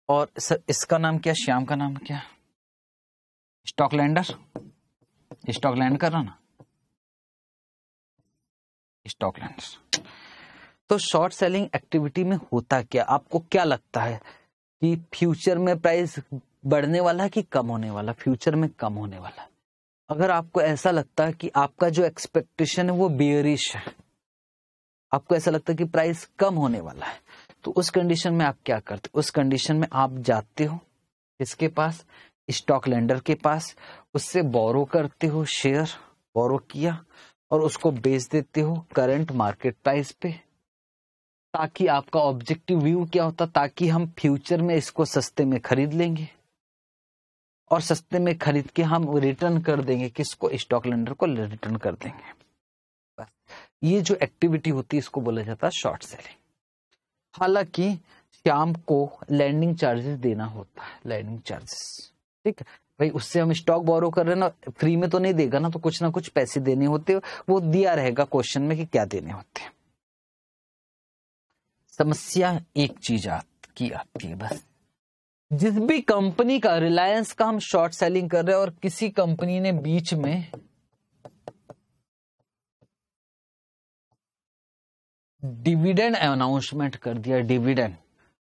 और सर इसका नाम क्या श्याम का नाम क्या स्टॉक लैंडर स्टॉक लैंड कर रहा ना स्टॉक लैंड तो शॉर्ट सेलिंग एक्टिविटी में होता क्या आपको क्या लगता है कि फ्यूचर में प्राइस बढ़ने वाला कि कम होने वाला फ्यूचर में कम होने वाला अगर आपको ऐसा लगता है कि आपका जो एक्सपेक्टेशन है वो बेयरिश है आपको ऐसा लगता है कि प्राइस कम होने वाला है तो उस कंडीशन में आप क्या करते उस कंडीशन में आप जाते हो किसके पास स्टॉक लेंडर के पास उससे बोरो करते हो शेयर बोरो किया और उसको बेच देते हो करंट मार्केट प्राइस पे ताकि आपका ऑब्जेक्टिव व्यू क्या होता ताकि हम फ्यूचर में इसको सस्ते में खरीद लेंगे और सस्ते में खरीद के हम रिटर्न कर देंगे किसको स्टॉक लेंडर को रिटर्न कर देंगे ये जो एक्टिविटी होती है इसको बोला जाता है शॉर्ट सेलिंग हालांकि शाम को लैंडिंग चार्जेस देना होता है लैंडिंग चार्जेस ठीक है भाई उससे हम स्टॉक बोरो कर रहे हैं ना फ्री में तो नहीं देगा ना तो कुछ ना कुछ पैसे देने होते वो दिया रहेगा क्वेश्चन में कि क्या देने होते हैं समस्या एक चीज की आती है बस जिस भी कंपनी का रिलायंस का हम शॉर्ट सेलिंग कर रहे हैं और किसी कंपनी ने बीच में डिविडेंड अनाउंसमेंट कर दिया डिविडेंड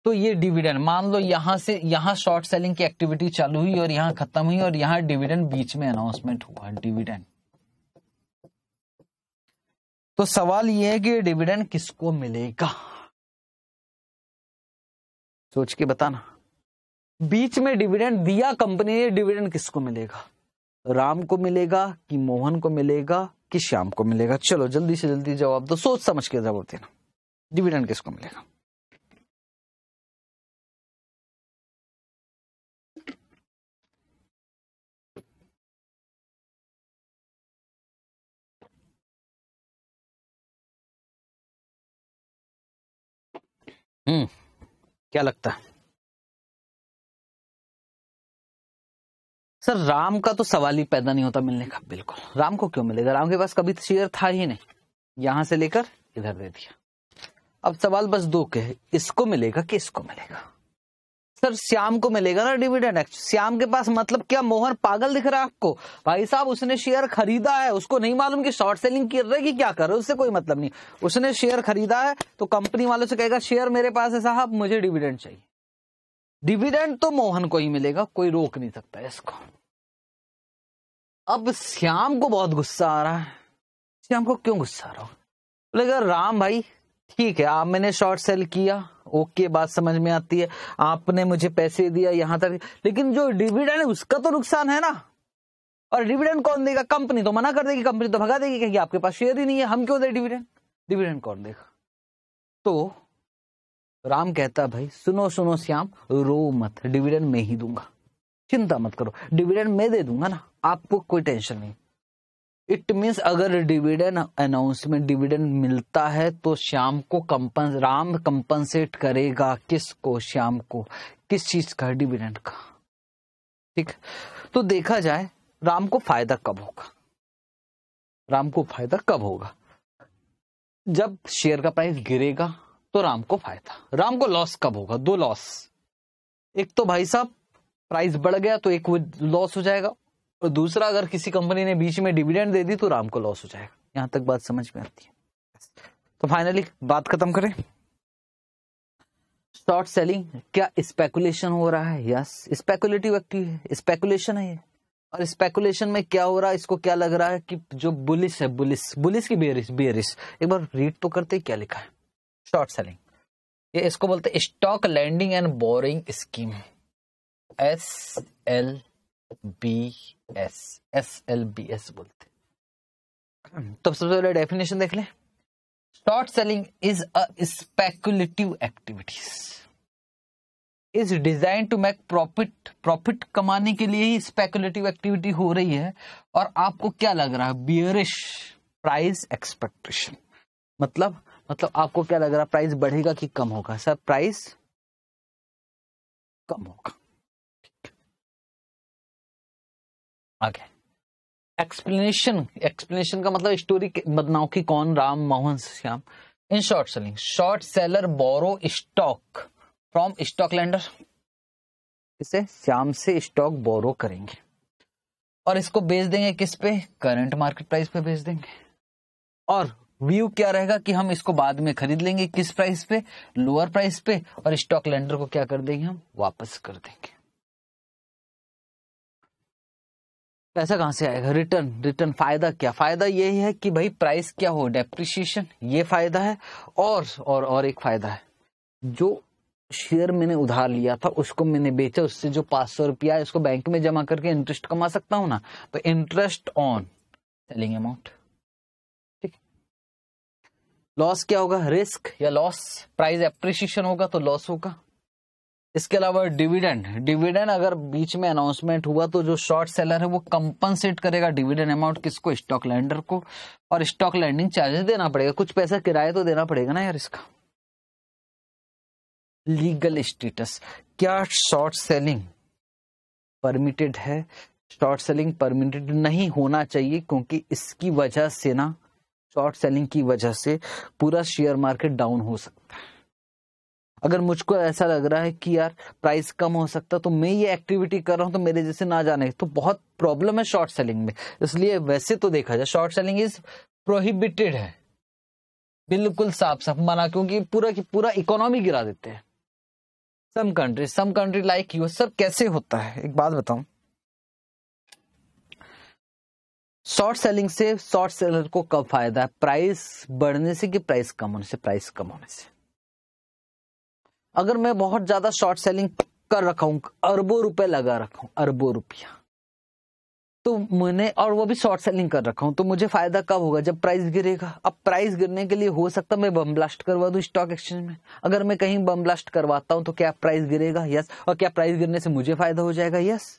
तो ये डिविडेंड मान लो यहां से यहां शॉर्ट सेलिंग की एक्टिविटी चालू हुई और यहां खत्म हुई और यहां डिविडेंड बीच में अनाउंसमेंट हुआ डिविडेंड तो सवाल ये है कि डिविडेंड किसको मिलेगा सोच के बताना बीच में डिविडेंड दिया कंपनी ने डिविडेंड किसको मिलेगा राम को मिलेगा कि मोहन को मिलेगा कि शाम को मिलेगा चलो जल्दी से जल्दी जवाब दो सोच समझ के जवाब देना डिविडेंड किसको मिलेगा हम्म क्या लगता है सर राम का तो सवाल ही पैदा नहीं होता मिलने का बिल्कुल राम को क्यों मिलेगा राम के पास कभी तो शेयर था ही नहीं यहां से लेकर इधर दे दिया अब सवाल बस दो के इसको मिलेगा कि इसको मिलेगा सर श्याम को मिलेगा ना डिविडेंड एक्स श्याम के पास मतलब क्या मोहन पागल दिख रहा है आपको भाई साहब उसने शेयर खरीदा है उसको नहीं मालूम कि शॉर्ट सेलिंग कर रहे कि क्या कर रहे उससे कोई मतलब नहीं उसने शेयर खरीदा है तो कंपनी वालों से कहेगा शेयर मेरे पास है साहब मुझे डिविडेंड चाहिए डिविडेंड तो मोहन को ही मिलेगा कोई रोक नहीं सकता इसको अब श्याम को बहुत गुस्सा आ रहा है श्याम को क्यों गुस्सा आ रहा होगा बोलेगा राम भाई ठीक है आप मैंने शॉर्ट सेल किया ओके बात समझ में आती है आपने मुझे पैसे दिया यहां तक लेकिन जो डिविडेंड है उसका तो नुकसान है ना और डिविडेंड कौन देगा कंपनी तो मना कर देगी कंपनी तो भगा देगी कहेगी आपके पास शेयर ही नहीं है हम क्यों दे डिविडेंड डिविडेंड कौन देगा तो राम कहता भाई सुनो सुनो श्याम रो मत डिविडेंड में ही दूंगा चिंता मत करो डिविडेंड मैं दे दूंगा ना आपको कोई टेंशन नहीं इट मीन्स अगर डिविडेंड अनाउंसमेंट डिविडेंड मिलता है तो श्याम को कंपन राम कंपनसेट करेगा किसको श्याम को किस चीज का डिविडेंड का ठीक तो देखा जाए राम को फायदा कब होगा राम को फायदा कब होगा जब शेयर का प्राइस गिरेगा तो राम को फायदा राम को लॉस कब होगा दो लॉस एक तो भाई साहब प्राइस बढ़ गया तो एक वो लॉस हो जाएगा और दूसरा अगर किसी कंपनी ने बीच में डिविडेंड दे दी तो राम को लॉस हो जाएगा यहां तक बात समझ में आती है तो फाइनली बात खत्म करें शॉर्ट सेलिंग क्या स्पेकुलेशन हो रहा है यस स्पेकुलेटिव एक्टिव है स्पेकुलेशन है ये और स्पेकुलेशन में क्या हो रहा है इसको क्या लग रहा है कि जो बुलिस है बुलिस बुलिस की बेरिस बेरिस एक बार रीड तो करते क्या लिखा है शॉर्ट सेलिंग ये इसको बोलते हैं stock lending and borrowing scheme S L B S S L B S बोलते तो सबसे पहले डेफिनेशन देख लें short selling is a speculative activities is design to make profit profit कमाने के लिए ही स्पेकुलेटिव एक्टिविटी हो रही है और आपको क्या लग रहा है बियरिश प्राइस एक्सपेक्टेशन मतलब मतलब आपको क्या लग रहा है प्राइस बढ़ेगा कि कम होगा सर प्राइस कम होगा आगे एक्सप्लेनेशन एक्सप्लेनेशन का मतलब स्टोरी बदनाव की कौन Ram Mohan Shyam in short selling short seller borrow stock from stock lender इसे श्याम से स्टॉक बोरो करेंगे और इसको बेच देंगे किस पे करंट मार्केट प्राइस पे बेच देंगे और व्यू क्या रहेगा कि हम इसको बाद में खरीद लेंगे किस प्राइस पे लोअर प्राइस पे और स्टॉक लेंडर को क्या कर देंगे हम वापस कर देंगे पैसा कहां से आएगा रिटर्न रिटर्न फायदा क्या फायदा यही है कि भाई प्राइस क्या हो डेप्रिशिएशन ये फायदा है और और और एक फायदा है जो शेयर मैंने उधार लिया था उसको मैंने बेचा उससे जो पांच सौ रुपया उसको बैंक में जमा करके इंटरेस्ट कमा सकता हूं ना तो interest on selling amount loss क्या होगा रिस्क या लॉस प्राइस एप्रिसिएशन होगा तो लॉस होगा इसके अलावा डिविडेंड डिविडेंड अगर बीच में अनाउंसमेंट हुआ तो जो शॉर्ट सेलर है वो कंपनसेट करेगा डिविडेंड अमाउंट किसको स्टॉक लैंडर को और स्टॉक लैंडिंग चार्जेस देना पड़ेगा कुछ पैसा किराया तो देना पड़ेगा ना यार इसका लीगल स्टेटस क्या शॉर्ट सेलिंग परमिटेड है शॉर्ट सेलिंग परमिटेड नहीं होना चाहिए क्योंकि इसकी वजह से ना शॉर्ट सेलिंग की वजह से पूरा शेयर मार्केट डाउन हो सकता है अगर मुझको ऐसा लग रहा है कि यार प्राइस कम हो सकता तो मैं ये एक्टिविटी कर रहा हूं तो मेरे जैसे ना जाने तो बहुत प्रॉब्लम है शॉर्ट सेलिंग में इसलिए वैसे तो देखा जाए शॉर्ट सेलिंग इज प्रोहिबिटेड है बिल्कुल साफ साफ मना क्योंकि पूरा की पूरा इकोनॉमी गिरा देते हैं some country some country like you sir कैसे होता है एक बात बताऊं शॉर्ट सेलिंग से शॉर्ट सेलर को कब फायदा है प्राइस बढ़ने से कि प्राइस कम होने से प्राइस कम होने से अगर मैं बहुत ज्यादा शॉर्ट सेलिंग कर रखा हूं अरबों रुपए लगा रखा हूं अरबों रुपया तो मैंने और वो भी शॉर्ट सेलिंग कर रखा हूं तो मुझे फायदा कब होगा जब प्राइस गिरेगा अब प्राइस गिरने के लिए हो सकता मैं बम ब्लास्ट करवा दू स्टॉक एक्सचेंज में अगर मैं कहीं बम ब्लास्ट करवाता हूं तो क्या प्राइस गिरेगा यस और क्या प्राइस गिरने से मुझे फायदा हो जाएगा यस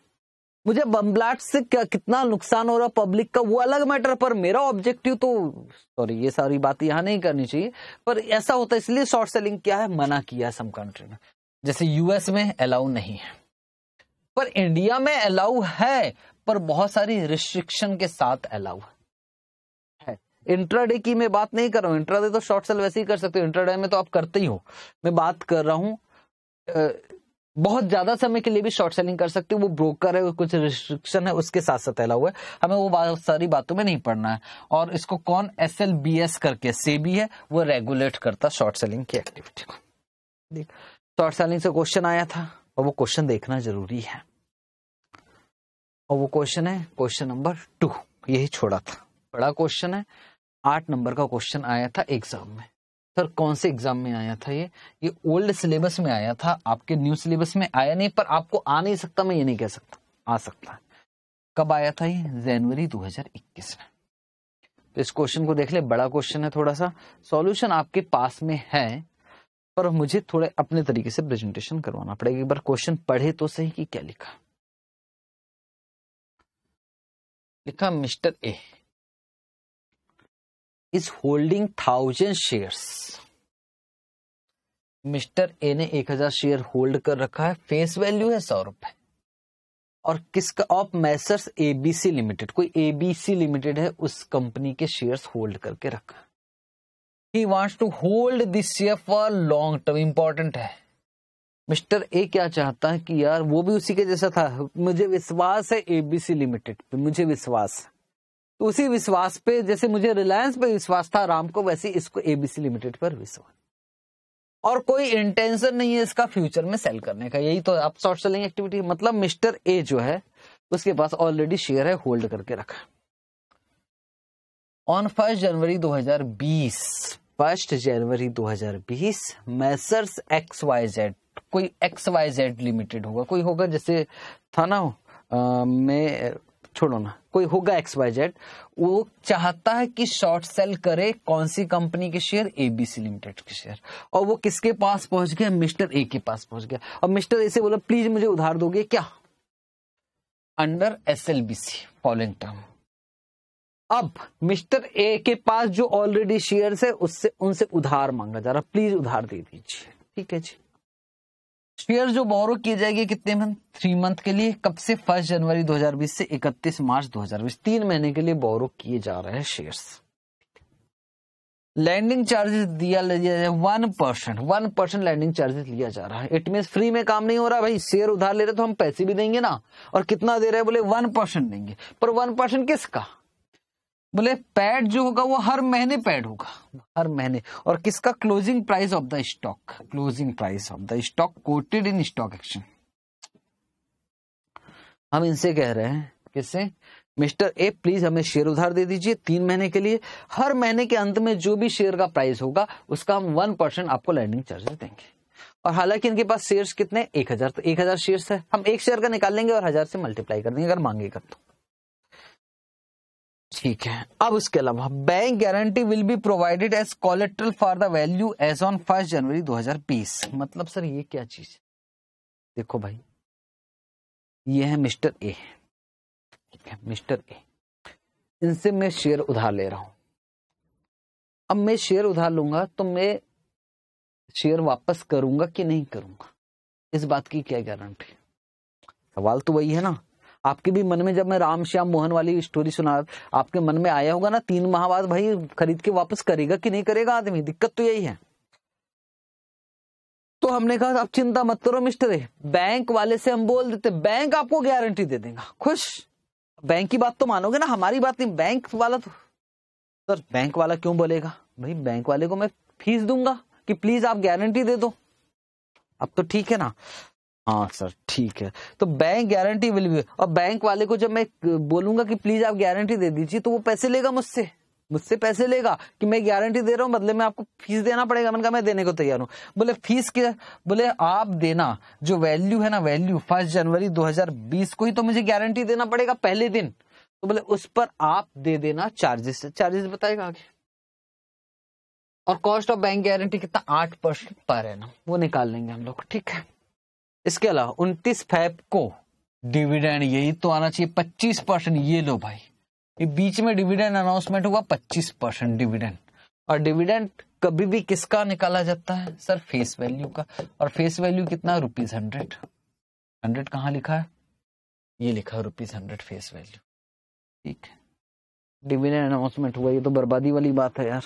मुझे बम ब्लास्ट से क्या कितना नुकसान हो रहा पब्लिक का वो अलग मैटर पर मेरा ऑब्जेक्टिव तो सॉरी ये सारी बात यहाँ नहीं करनी चाहिए पर ऐसा होता है इसलिए शॉर्ट सेलिंग क्या है मना किया सम कंट्री में जैसे यूएस में अलाउ नहीं है पर इंडिया में अलाउ है पर बहुत सारी रिस्ट्रिक्शन के साथ अलाउ है इंट्राडे की मैं बात नहीं कर रहा हूँ इंट्राडे तो शॉर्ट सेल वैसे ही कर सकते हो इंट्राडे में तो आप करते ही हो मैं बात कर रहा हूँ बहुत ज्यादा समय के लिए भी शॉर्ट सेलिंग कर सकते हो वो ब्रोकर है कुछ रिस्ट्रिक्शन है उसके साथ साथ फैला हुआ है हमें वो बात सारी बातों में नहीं पढ़ना है और इसको कौन एस एल बी एस करके सेबी है वो रेगुलेट करता शॉर्ट सेलिंग की एक्टिविटी को देख शॉर्ट सेलिंग से क्वेश्चन आया था और वो क्वेश्चन देखना जरूरी है और वो क्वेश्चन है क्वेश्चन नंबर टू यही छोड़ा था बड़ा क्वेश्चन है आठ नंबर का क्वेश्चन आया था एग्जाम में सर कौन से एग्जाम में आया था ये ये ओल्ड सिलेबस में आया था आपके न्यू सिलेबस में आया नहीं पर आपको आ नहीं सकता मैं ये नहीं कह सकता आ सकता कब आया था ये जनवरी 2021 में तो इस क्वेश्चन को देख ले बड़ा क्वेश्चन है थोड़ा सा सॉल्यूशन आपके पास में है पर मुझे थोड़े अपने तरीके से प्रेजेंटेशन करवाना पड़ेगा एक बार क्वेश्चन पढ़े तो सही कि क्या लिखा लिखा Mister A is holding thousand shares Mister A ने एक हजार शेयर होल्ड कर रखा है फेस वैल्यू है सौ रुपए और किसका ऑफ मैसर्स एबीसी लिमिटेड कोई एबीसी लिमिटेड है उस कंपनी के शेयर्स होल्ड करके रखा he wants to hold this share for long term important है मिस्टर ए क्या चाहता है कि यार वो भी उसी के जैसा था मुझे विश्वास है एबीसी लिमिटेड पे मुझे विश्वास है तो उसी विश्वास पे जैसे मुझे रिलायंस पे विश्वास था राम को वैसे इसको एबीसी लिमिटेड पर विश्वास और कोई इंटेंशन नहीं है इसका फ्यूचर में सेल करने का यही तो आप शॉर्ट सेलिंग एक्टिविटी मतलब मिस्टर ए जो है उसके पास ऑलरेडी शेयर है होल्ड करके रखा on first January 2020 first January 2020 messrs X Y Z कोई एक्स वाई जेड लिमिटेड होगा कोई होगा जैसे था हो, आ, छोड़ो ना कोई होगा एक्स वाई जेड वो चाहता है कि शॉर्ट सेल करे कौन सी कंपनी के शेयर एबीसी लिमिटेड के शेयर और वो किसके पास पहुंच गया मिस्टर ए के पास पहुंच गया और मिस्टर ए से बोला प्लीज मुझे उधार दोगे क्या under S L B C following term अब मिस्टर ए के पास जो ऑलरेडी शेयर है उससे उनसे उधार मांगा जा रहा प्लीज उधार दे दीजिए ठीक है जी शेयर जो बोरो किए जाएंगे कितने मंथ थ्री मंथ के लिए कब से फर्स्ट जनवरी 2020 से 31 मार्च 2020 तीन महीने के लिए बोरो किए जा रहे हैं शेयर्स लैंडिंग चार्जेस दिया लिया जाए one percent one percent lending charges लिया जा रहा है इट मीन फ्री में काम नहीं हो रहा भाई शेयर उधार ले रहे तो हम पैसे भी देंगे ना और कितना दे रहे हैं बोले वन परसेंट देंगे पर वन परसेंट किसका बोले पैड जो होगा वो हर महीने पैड होगा हर महीने और किसका closing price of the stock closing price of the stock quoted in stock action हम इनसे कह रहे हैं किससे मिस्टर ए प्लीज हमें शेयर उधार दे दीजिए तीन महीने के लिए हर महीने के अंत में जो भी शेयर का प्राइस होगा उसका हम वन परसेंट आपको लैंडिंग चार्जेस देंगे और हालांकि इनके पास शेयर्स कितने एक हजार तो एक हजार शेयर्स है हम एक शेयर का निकाल लेंगे और हजार से मल्टीप्लाई कर देंगे अगर मांगेगा तो ठीक है अब उसके अलावा bank guarantee will be provided as collateral for the value as on first January 2020 मतलब सर ये क्या चीज देखो भाई ये है मिस्टर ए ठीक है मिस्टर ए इनसे मैं शेयर उधार ले रहा हूं अब मैं शेयर उधार लूंगा तो मैं शेयर वापस करूंगा कि नहीं करूंगा इस बात की क्या गारंटी सवाल तो वही है ना आपके भी मन में जब मैं राम श्याम मोहन वाली स्टोरी सुना आपके मन में आया होगा ना तीन माह बाद भाई खरीद के वापस करेगा कि नहीं करेगा आदमी दिक्कत तो यही है तो हमने कहा आप चिंता मत करो मिस्टर बैंक वाले से हम बोल देते बैंक आपको गारंटी दे देगा खुश बैंक की बात तो मानोगे ना हमारी बात नहीं बैंक वाला तो सर बैंक वाला क्यों बोलेगा भाई बैंक वाले को मैं फीस दूंगा कि प्लीज आप गारंटी दे दो अब तो ठीक है ना हाँ सर ठीक है तो बैंक गारंटी विल भी और बैंक वाले को जब मैं बोलूंगा कि प्लीज आप गारंटी दे दीजिए तो वो पैसे लेगा मुझसे मुझसे पैसे लेगा कि मैं गारंटी दे रहा हूँ बदले में आपको फीस देना पड़ेगा मैंने कहा मैं देने को तैयार हूँ बोले फीस क्या बोले आप देना जो वैल्यू है ना वैल्यू फर्स्ट जनवरी दो को ही तो मुझे गारंटी देना पड़ेगा पहले दिन तो बोले उस पर आप दे देना चार्जेस चार्जेस बताएगा आगे और कॉस्ट ऑफ बैंक गारंटी कितना आठ परसेंट पर है ना वो निकाल लेंगे हम लोग ठीक है इसके अलावा उनतीस फैप को डिविडेंड यही तो आना चाहिए पच्चीस परसेंट ये लो भाई ये बीच में डिविडेंड अनाउंसमेंट हुआ पच्चीस परसेंट डिविडेंड और डिविडेंड कभी भी किसका निकाला जाता है सर फेस वैल्यू का और फेस वैल्यू कितना रुपीज हंड्रेड हंड्रेड कहाँ लिखा है ये लिखा है रुपीज हंड्रेड फेस वैल्यू ठीक है डिविडेंड अनाउंसमेंट हुआ ये तो बर्बादी वाली बात है यार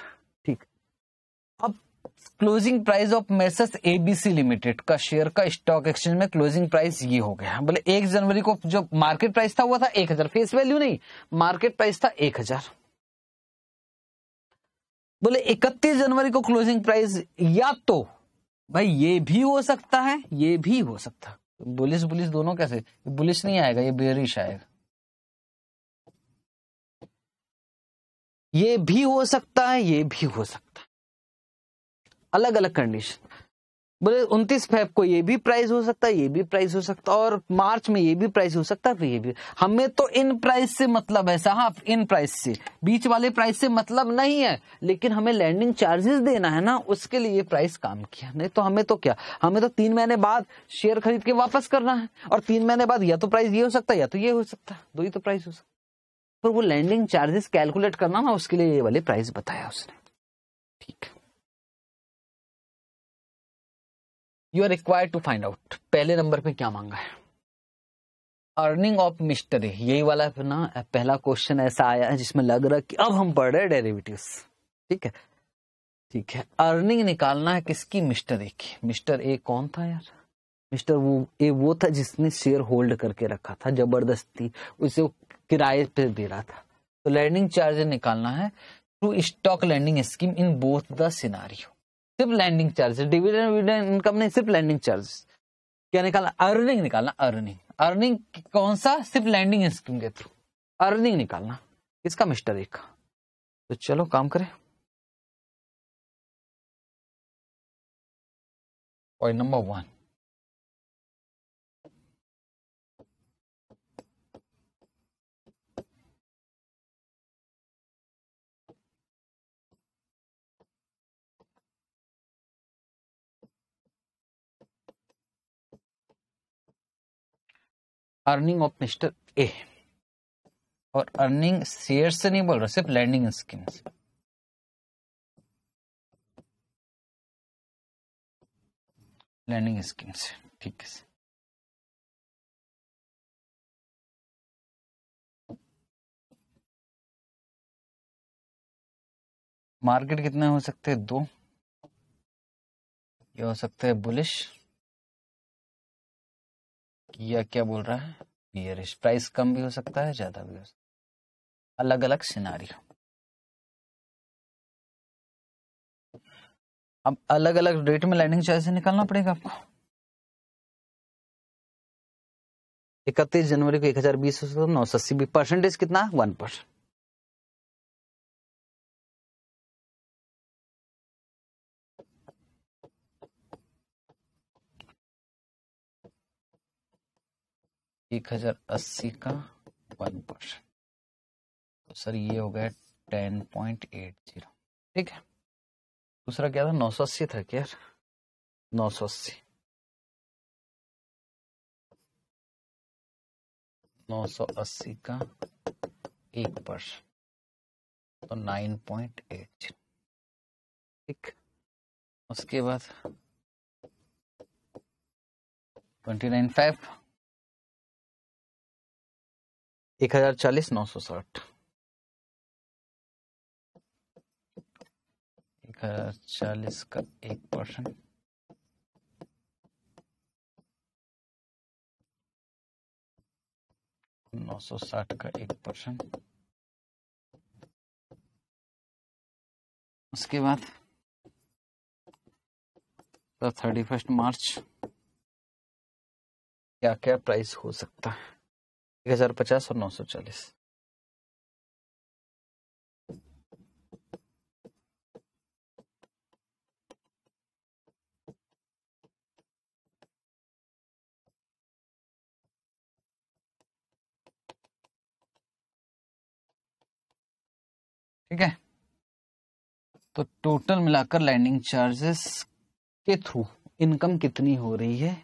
closing price of messrs ABC limited का शेयर का स्टॉक एक्सचेंज में क्लोजिंग प्राइस ये हो गया बोले एक जनवरी को जो मार्केट प्राइस था हुआ था एक हजार फेस वैल्यू नहीं मार्केट प्राइस था एक हजार बोले इकतीस जनवरी को क्लोजिंग प्राइस या तो भाई ये भी हो सकता है ये भी हो सकता बुलिस बुलिस दोनों कैसे बुलिस नहीं आएगा ये बेरिश आएगा ये भी हो सकता है ये भी हो सकता है अलग अलग कंडीशन बोले उनतीस फेब को ये भी प्राइस हो सकता है ये भी प्राइस हो सकता है और मार्च में ये भी प्राइस हो सकता है फिर तो ये भी हमें तो इन प्राइस से मतलब है साहब इन प्राइस से बीच वाले प्राइस से मतलब नहीं है लेकिन हमें लैंडिंग चार्जेस देना है ना उसके लिए ये प्राइस काम किया नहीं तो हमें तो क्या हमें तो तीन महीने बाद शेयर खरीद के वापस करना है और तीन महीने बाद या तो प्राइस ये हो सकता है या तो ये हो सकता है दो ही तो प्राइस हो सकता पर वो लैंडिंग चार्जेस कैलकुलेट करना ना उसके लिए ये वाले प्राइस बताया उसने ठीक है you are required to find out पहले नंबर पे क्या मांगा है अर्निंग ऑफ मिस्टरी यही वाला ना पहला क्वेश्चन ऐसा आया है जिसमें लग रहा है कि अब हम पढ़ रहे डेरिवेटिव ठीक है ठीक है अर्निंग निकालना है किसकी मिस्टर ए की मिस्टर ए कौन था यार मिस्टर वो ए वो था जिसने शेयर होल्ड करके रखा था जबरदस्ती उसे किराए पे दे रहा था तो लैंडिंग चार्ज निकालना है through stock lending scheme in both the scenario सिर्फ लैंडिंग चार्ज डिविडेंड इनकम नहीं सिर्फ लैंडिंग चार्ज क्या निकालना अर्निंग निकालना अर्निंग अर्निंग कौन सा सिर्फ लैंडिंग स्कीम के थ्रू अर्निंग निकालना इसका मिस्टर एक तो चलो काम करें point number one earning of Mister A और अर्निंग शेयर से नहीं बोल रहा सिर्फ लैंडिंग स्कीम से लैंडिंग स्कीम से ठीक है मार्केट कितने हो सकते हैं दो ये हो सकते हैं बुलिश या क्या बोल रहा है बियरिश प्राइस कम भी हो सकता है ज्यादा भी हो सकता है अलग अलग सिनारी अब अलग अलग रेट में लैंडिंग चार्ज से निकालना पड़ेगा आपको इकतीस जनवरी को एक हजार बीस नौ सौ अस्सी परसेंटेज कितना वन परसेंट एक हजार अस्सी का वन परसेंट तो सर ये हो गया टेन पॉइंट एट जीरो ठीक है दूसरा क्या था नौ सौ अस्सी था क्या नौ सौ अस्सी नौ सौ अस्सी का एक परसेंट तो नाइन पॉइंट एट जीरो ठीक उसके बाद ट्वेंटी नाइन फाइव एक हजार चालीस नौ सौ साठ एक हजार चालीस का एक परसेंट नौ सौ साठ का एक परसेंट उसके बाद थर्टी फर्स्ट मार्च क्या क्या प्राइस हो सकता है एक हजार पचास और नौ सौ चालीस ठीक है तो टोटल मिलाकर लैंडिंग चार्जेस के थ्रू इनकम कितनी हो रही है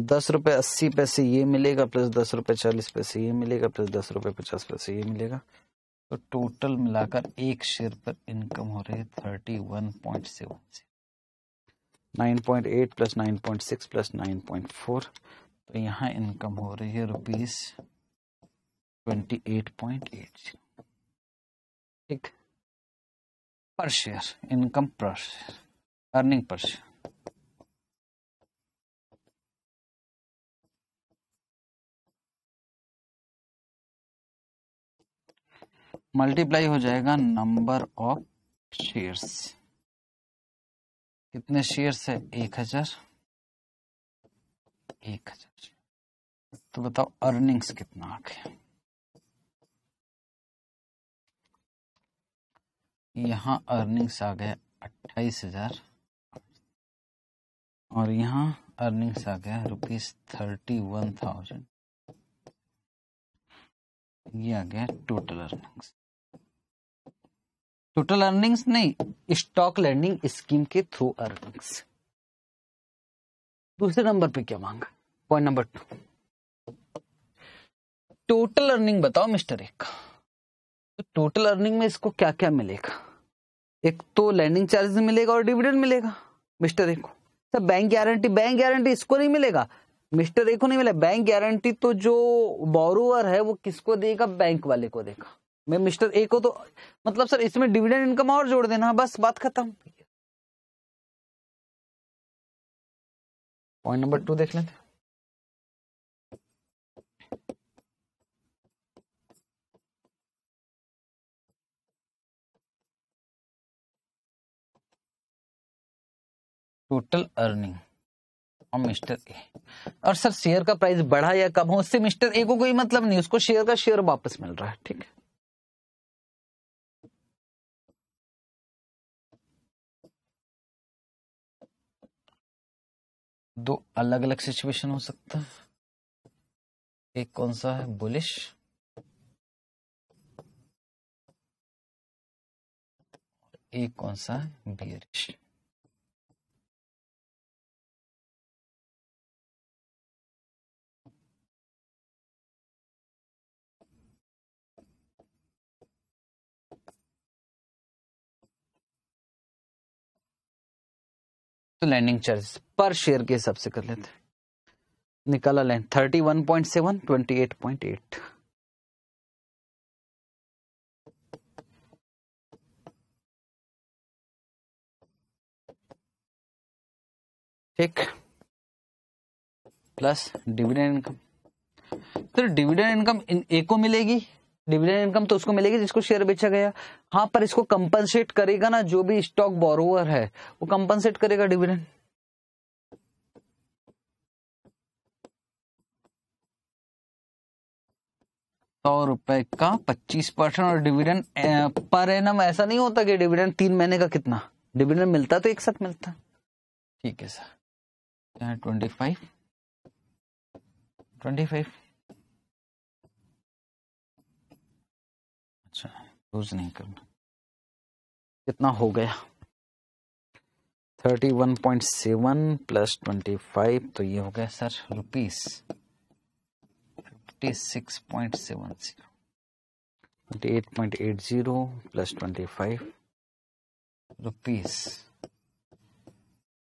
दस रुपये अस्सी पैसे ये मिलेगा प्लस दस रुपये चालीस पैसे ये मिलेगा प्लस दस रुपये पचास पैसे ये मिलेगा तो टोटल मिलाकर एक शेयर पर इनकम हो रही है thirty one point seven nine point eight plus nine point six plus nine point four तो यहाँ इनकम हो रही है rupees twenty eight point eight ठीक per share income per share earning per share multiply हो जाएगा नंबर ऑफ शेयर्स कितने shares है एक हजार एक हजार तो बताओ अर्निंग्स कितना आ गया यहाँ अर्निंग्स आ गया अट्ठाईस हजार और यहां अर्निंग्स आ गया रुपीज थर्टी वन थाउजेंड ये आ गया टोटल अर्निंग्स टोटल अर्निंग्स नहीं स्टॉक लर्निंग स्कीम के थ्रू अर्निंग्स दूसरे नंबर पे क्या मांगा point number two total earning बताओ मिस्टर एक तो टोटल अर्निंग में इसको क्या क्या मिलेगा एक तो लैंडिंग चार्जेस मिलेगा और डिविडेंड मिलेगा मिस्टर एक को sir bank guarantee bank guarantee इसको नहीं मिलेगा मिस्टर एक को नहीं मिला बैंक गारंटी तो जो बोरोवर है वो किसको देगा बैंक वाले को देगा मैं मिस्टर ए को तो मतलब सर इसमें डिविडेंड इनकम और जोड़ देना बस बात खत्म पॉइंट नंबर टू देख लेते टोटल अर्निंग और मिस्टर ए और सर शेयर का प्राइस बढ़ा या कम हो उससे मिस्टर ए को कोई मतलब नहीं उसको शेयर का शेयर वापस मिल रहा है ठीक है दो अलग अलग सिचुएशन हो सकता है एक कौन सा है बुलिश एक कौन सा है बियरिश तो लैंडिंग चार्ज पर शेयर के हिसाब से कर लेते हैं निकाला लें thirty one point seven twenty eight point eight ठीक प्लस डिविडेंड इनकम तो डिविडेंड इनकम इन ए को मिलेगी डिविडेंड इनकम तो उसको मिलेगी जिसको शेयर बेचा गया हाँ पर इसको कंपनसेट करेगा ना जो भी स्टॉक बोरोवर है वो कंपनसेट करेगा डिविडेंड सौ रुपए का पच्चीस परसेंट और डिविडेंड पर एनम ऐसा नहीं होता कि डिविडेंड तीन महीने का कितना डिविडेंड मिलता तो एक साथ मिलता ठीक है sir twenty five twenty five अच्छा नहीं करना कितना हो गया thirty one point seven plus twenty five तो ये हो गया sir rupees fifty six point seven zero twenty eight point eight zero plus twenty five rupees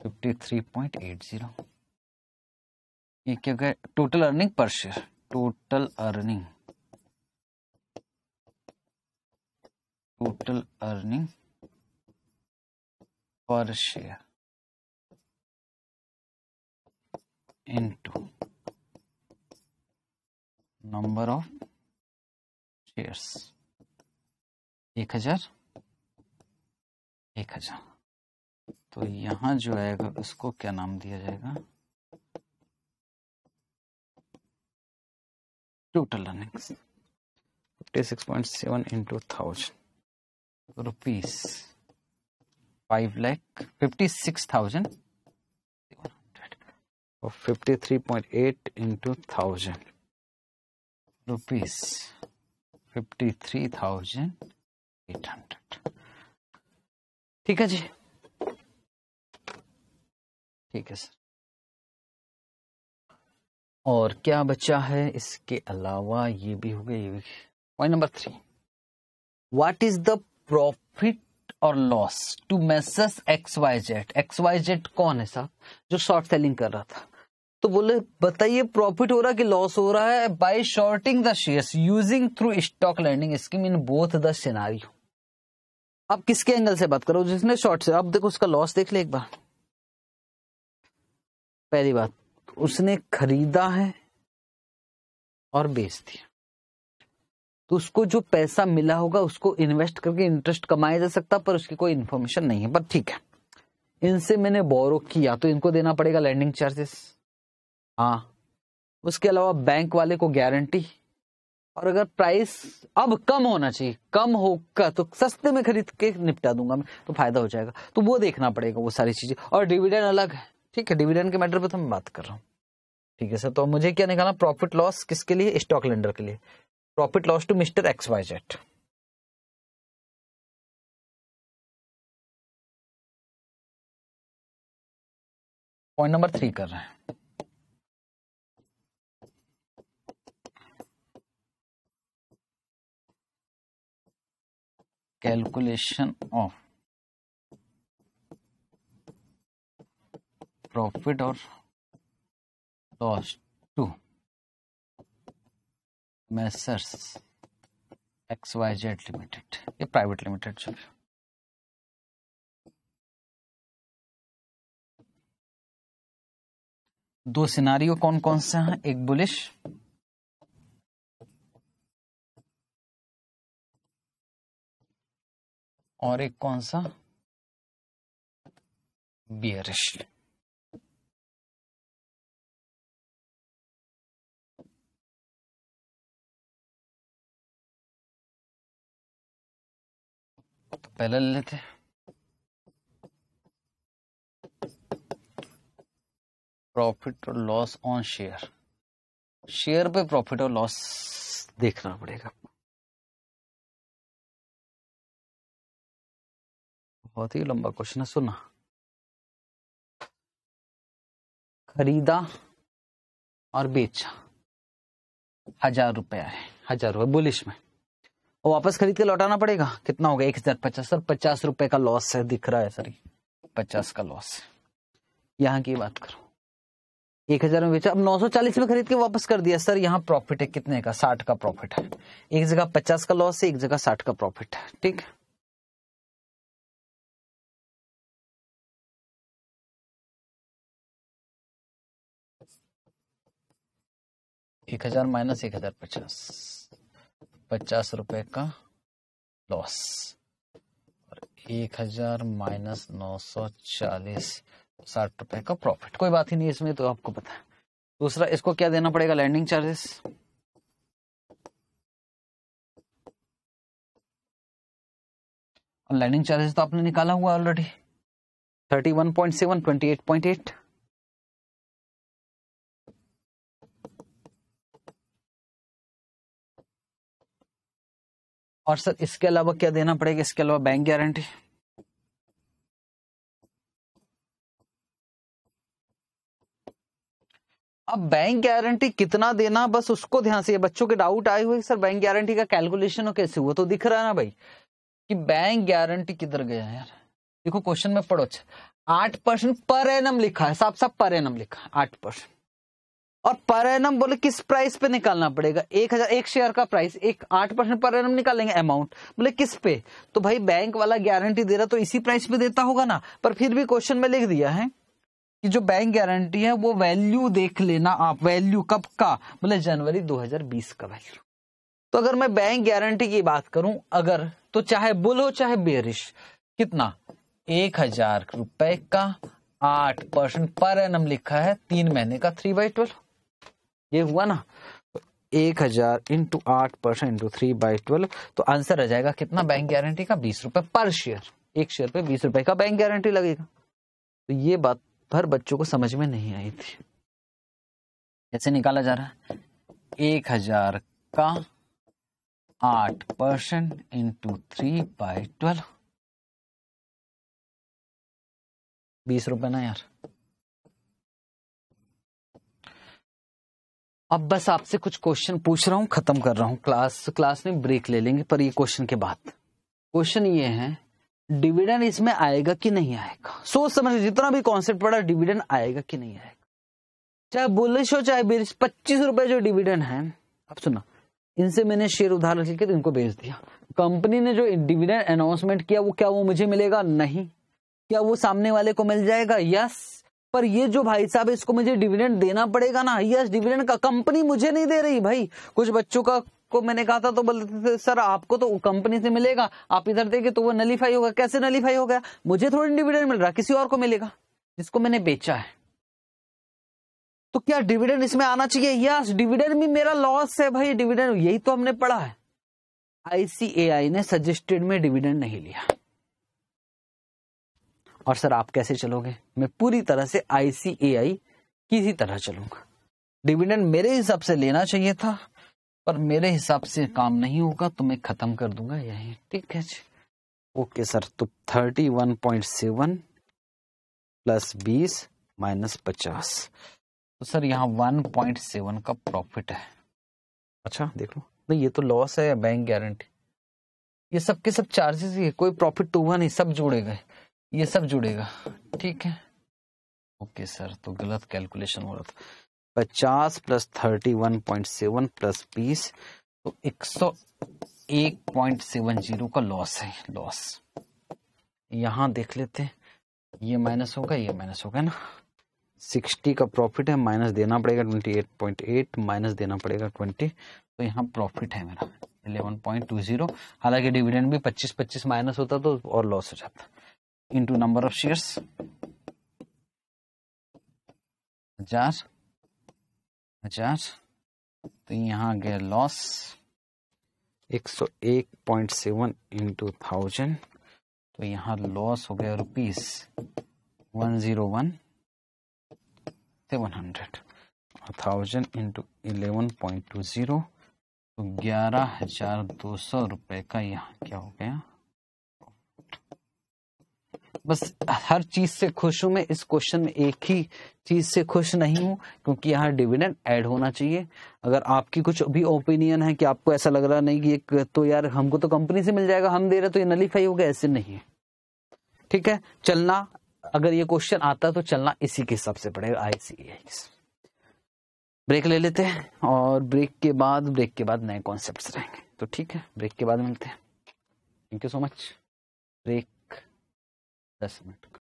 fifty three point eight zero ये क्या गया total earning per share total earning total earning per share into number of shares एक हजार एक हजार तो यहां जो आएगा उसको क्या नाम दिया जाएगा total earnings fifty six point seven into thousand rupees five lakh fifty six thousand fifty three point eight into thousand rupees fifty three thousand eight hundred ठीक है जी ठीक है सर और क्या बचा है इसके अलावा ये भी हो गया ये भी point number three what is the profit और loss to messrs X Y Z X Y Z कौन है साहब जो शॉर्ट सेलिंग कर रहा था तो बोले बताइए प्रॉफिट हो रहा है कि लॉस हो रहा है by shorting the shares using through stock lending scheme in both the scenario अब किसके एंगल से बात करो जिसने शॉर्ट से अब देखो उसका लॉस देख ले एक बार पहली बात उसने खरीदा है और बेच दिया तो उसको जो पैसा मिला होगा उसको इन्वेस्ट करके इंटरेस्ट कमाया जा सकता पर उसकी कोई इन्फॉर्मेशन नहीं है पर ठीक है इनसे मैंने बोरो किया तो इनको देना पड़ेगा लैंडिंग चार्जेस हाँ उसके अलावा बैंक वाले को गारंटी और अगर प्राइस अब कम होना चाहिए कम होगा तो सस्ते में खरीद के निपटा दूंगा मैं तो फायदा हो जाएगा तो वो देखना पड़ेगा वो सारी चीजें और डिविडेंड अलग है ठीक है डिविडेंड के मैटर पर तो मैं बात कर रहा हूँ ठीक है सर तो मुझे क्या निकालना प्रॉफिट लॉस किसके लिए स्टॉक लेंडर के लिए profit loss to Mister X Y Z point number three कर रहे हैं कैलकुलेशन ऑफ प्रॉफिट और lost messrs X Y Z limited ये प्राइवेट लिमिटेड जो है दो सिनारियों कौन कौन से हैं एक बुलिश और एक कौन सा बियरिश पहले ले लेते प्रॉफिट और लॉस ऑन शेयर शेयर पे प्रॉफिट और लॉस देखना पड़ेगा बहुत ही लंबा क्वेश्चन है सुना खरीदा और बेचा हजार रुपया है हजार रुपये बुलिश में और वापस खरीद के लौटाना पड़ेगा कितना होगा एक हजार पचास सर पचास रुपए का लॉस है दिख रहा है सर पचास का लॉस है यहाँ की बात करो एक हजार में बेचा अब चालीस में खरीद के वापस कर दिया सर यहाँ प्रॉफिट है कितने का साठ का प्रॉफिट है एक जगह पचास का लॉस है एक जगह साठ का प्रॉफिट है ठीक है एक हजार माइनस एक हजार पचास पचास रुपए का लॉस और एक हजार माइनस नौ सौ चालीस साठ रुपए का प्रॉफिट कोई बात ही नहीं इसमें तो आपको पता दूसरा इसको क्या देना पड़ेगा लैंडिंग चार्जेस लैंडिंग चार्जेस तो आपने निकाला हुआ already thirty one point seven twenty eight point eight और सर इसके अलावा क्या देना पड़ेगा इसके अलावा बैंक गारंटी अब बैंक गारंटी कितना देना बस उसको ध्यान से बच्चों के डाउट आए हुए सर बैंक गारंटी का कैलकुलेशन कैसे हुआ तो दिख रहा है ना भाई कि बैंक गारंटी किधर गया यार देखो क्वेश्चन में पढ़ो अच्छा आठ परसेंट पर एनम लिखा है साफ साफ पर एनम लिखा आठ परसेंट और पर एनम बोले किस प्राइस पे निकालना पड़ेगा एक हजार एक शेयर का प्राइस एक आठ परसेंट पर एनम निकालेंगे अमाउंट बोले किस पे तो भाई बैंक वाला गारंटी दे रहा तो इसी प्राइस पे देता होगा ना पर फिर भी क्वेश्चन में लिख दिया है कि जो बैंक गारंटी है वो वैल्यू देख लेना आप वैल्यू कब का बोले जनवरी दो का वैल्यू तो अगर मैं बैंक गारंटी की बात करूं अगर तो चाहे बुल हो चाहे बेरिश कितना एक हजार रुपए का आठ परसेंट पर एनम लिखा है तीन महीने का थ्री बाई ट्वेल्व ये हुआ ना एक हजार इंटू आठ percent into three by twelve तो आंसर आ जाएगा कितना बैंक गारंटी का बीस रुपए पर शेयर एक शेयर पे बीस रुपए का बैंक गारंटी लगेगा तो ये बात भर बच्चों को समझ में नहीं आई थी कैसे निकाला जा रहा है एक हजार का आठ percent into three by twelve बीस रुपए ना यार अब बस आपसे कुछ क्वेश्चन पूछ रहा हूँ खत्म कर रहा हूँ क्लास क्लास में ब्रेक ले लेंगे पर ये क्वेश्चन के बाद क्वेश्चन ये है डिविडेंड इसमें आएगा कि नहीं आएगा सोच समझ जितना भी कॉन्सेप्ट पड़ा डिविडेंड आएगा कि नहीं आएगा चाहे बुलिश हो चाहे बेरिश पच्चीस रुपए जो डिविडेंड है अब सुना इनसे मैंने शेयर उधार लेके तो इनको बेच दिया कंपनी ने जो डिविडेंड अनाउंसमेंट किया वो क्या वो मुझे मिलेगा नहीं क्या वो सामने वाले को मिल जाएगा यस पर ये जो भाई साहब इसको मुझे डिविडेंड देना पड़ेगा ना यस डिविडेंड का कंपनी मुझे नहीं दे रही भाई कुछ बच्चों का को मैंने कहा था तो बोलते थे सर आपको तो कंपनी से मिलेगा आप इधर देंगे तो वो नलीफाई होगा कैसे नलीफाई हो गया मुझे थोड़ी डिविडेंड मिल रहा किसी और को मिलेगा जिसको मैंने बेचा है तो क्या डिविडेंड इसमें आना चाहिए यस डिविडेंड भी मेरा लॉस है भाई डिविडेंड यही तो हमने पढ़ा है आईसीएआई ने सजेस्टेड में डिविडेंड नहीं लिया और सर आप कैसे चलोगे मैं पूरी तरह से आईसीएआई किसी तरह चलूंगा डिविडेंड मेरे हिसाब से लेना चाहिए था पर मेरे हिसाब से काम नहीं होगा तो मैं खत्म कर दूंगा यही ठीक है जी ओके सर तो thirty one point seven plus बीस माइनस पचास तो सर यहाँ वन पॉइंट सेवन का प्रॉफिट है अच्छा देख लो नहीं ये तो लॉस है बैंक गारंटी ये सब के सब चार्जेस ही कोई प्रॉफिट तो हुआ नहीं सब जुड़े गए ये सब जुड़ेगा ठीक है ओके सर तो गलत कैलकुलेशन हो रहा था पचास plus thirty one point seven plus बीस तो एक सौ एक पॉइंट सेवन जीरो का लॉस है लॉस यहाँ देख लेते ये माइनस होगा ये माइनस होगा ना सिक्सटी का प्रॉफिट है माइनस देना पड़ेगा twenty eight point eight minus देना पड़ेगा ट्वेंटी तो यहाँ प्रॉफिट है मेरा इलेवन पॉइंट टू जीरो हालांकि डिविडेंड भी पच्चीस पच्चीस माइनस होता तो और लॉस हो जाता इंटू नंबर ऑफ शेयर हजार हजार तो यहाँ गया लॉस एक सौ एक पॉइंट सेवन इंटू थाउजेंड तो यहाँ लॉस हो गया rupees one zero one seven hundred और thousand into eleven point two zero तो ग्यारह हजार दो सौ रुपए का यहाँ क्या हो गया बस हर चीज से खुश हूं मैं इस क्वेश्चन में एक ही चीज से खुश नहीं हूं क्योंकि यहाँ डिविडेंड ऐड होना चाहिए अगर आपकी कुछ भी ओपिनियन है कि आपको ऐसा लग रहा नहीं कि एक तो यार हमको तो कंपनी से मिल जाएगा हम दे रहे तो ये नलीफाई होगा ऐसे नहीं है ठीक है चलना अगर ये क्वेश्चन आता तो चलना इसी के हिसाब से पड़ेगा आईसीआई ब्रेक ले लेते हैं और ब्रेक के बाद ब्रेक के बाद नए कॉन्सेप्ट रहेंगे तो ठीक है ब्रेक के बाद मिलते हैं thank you so much break दस मिनट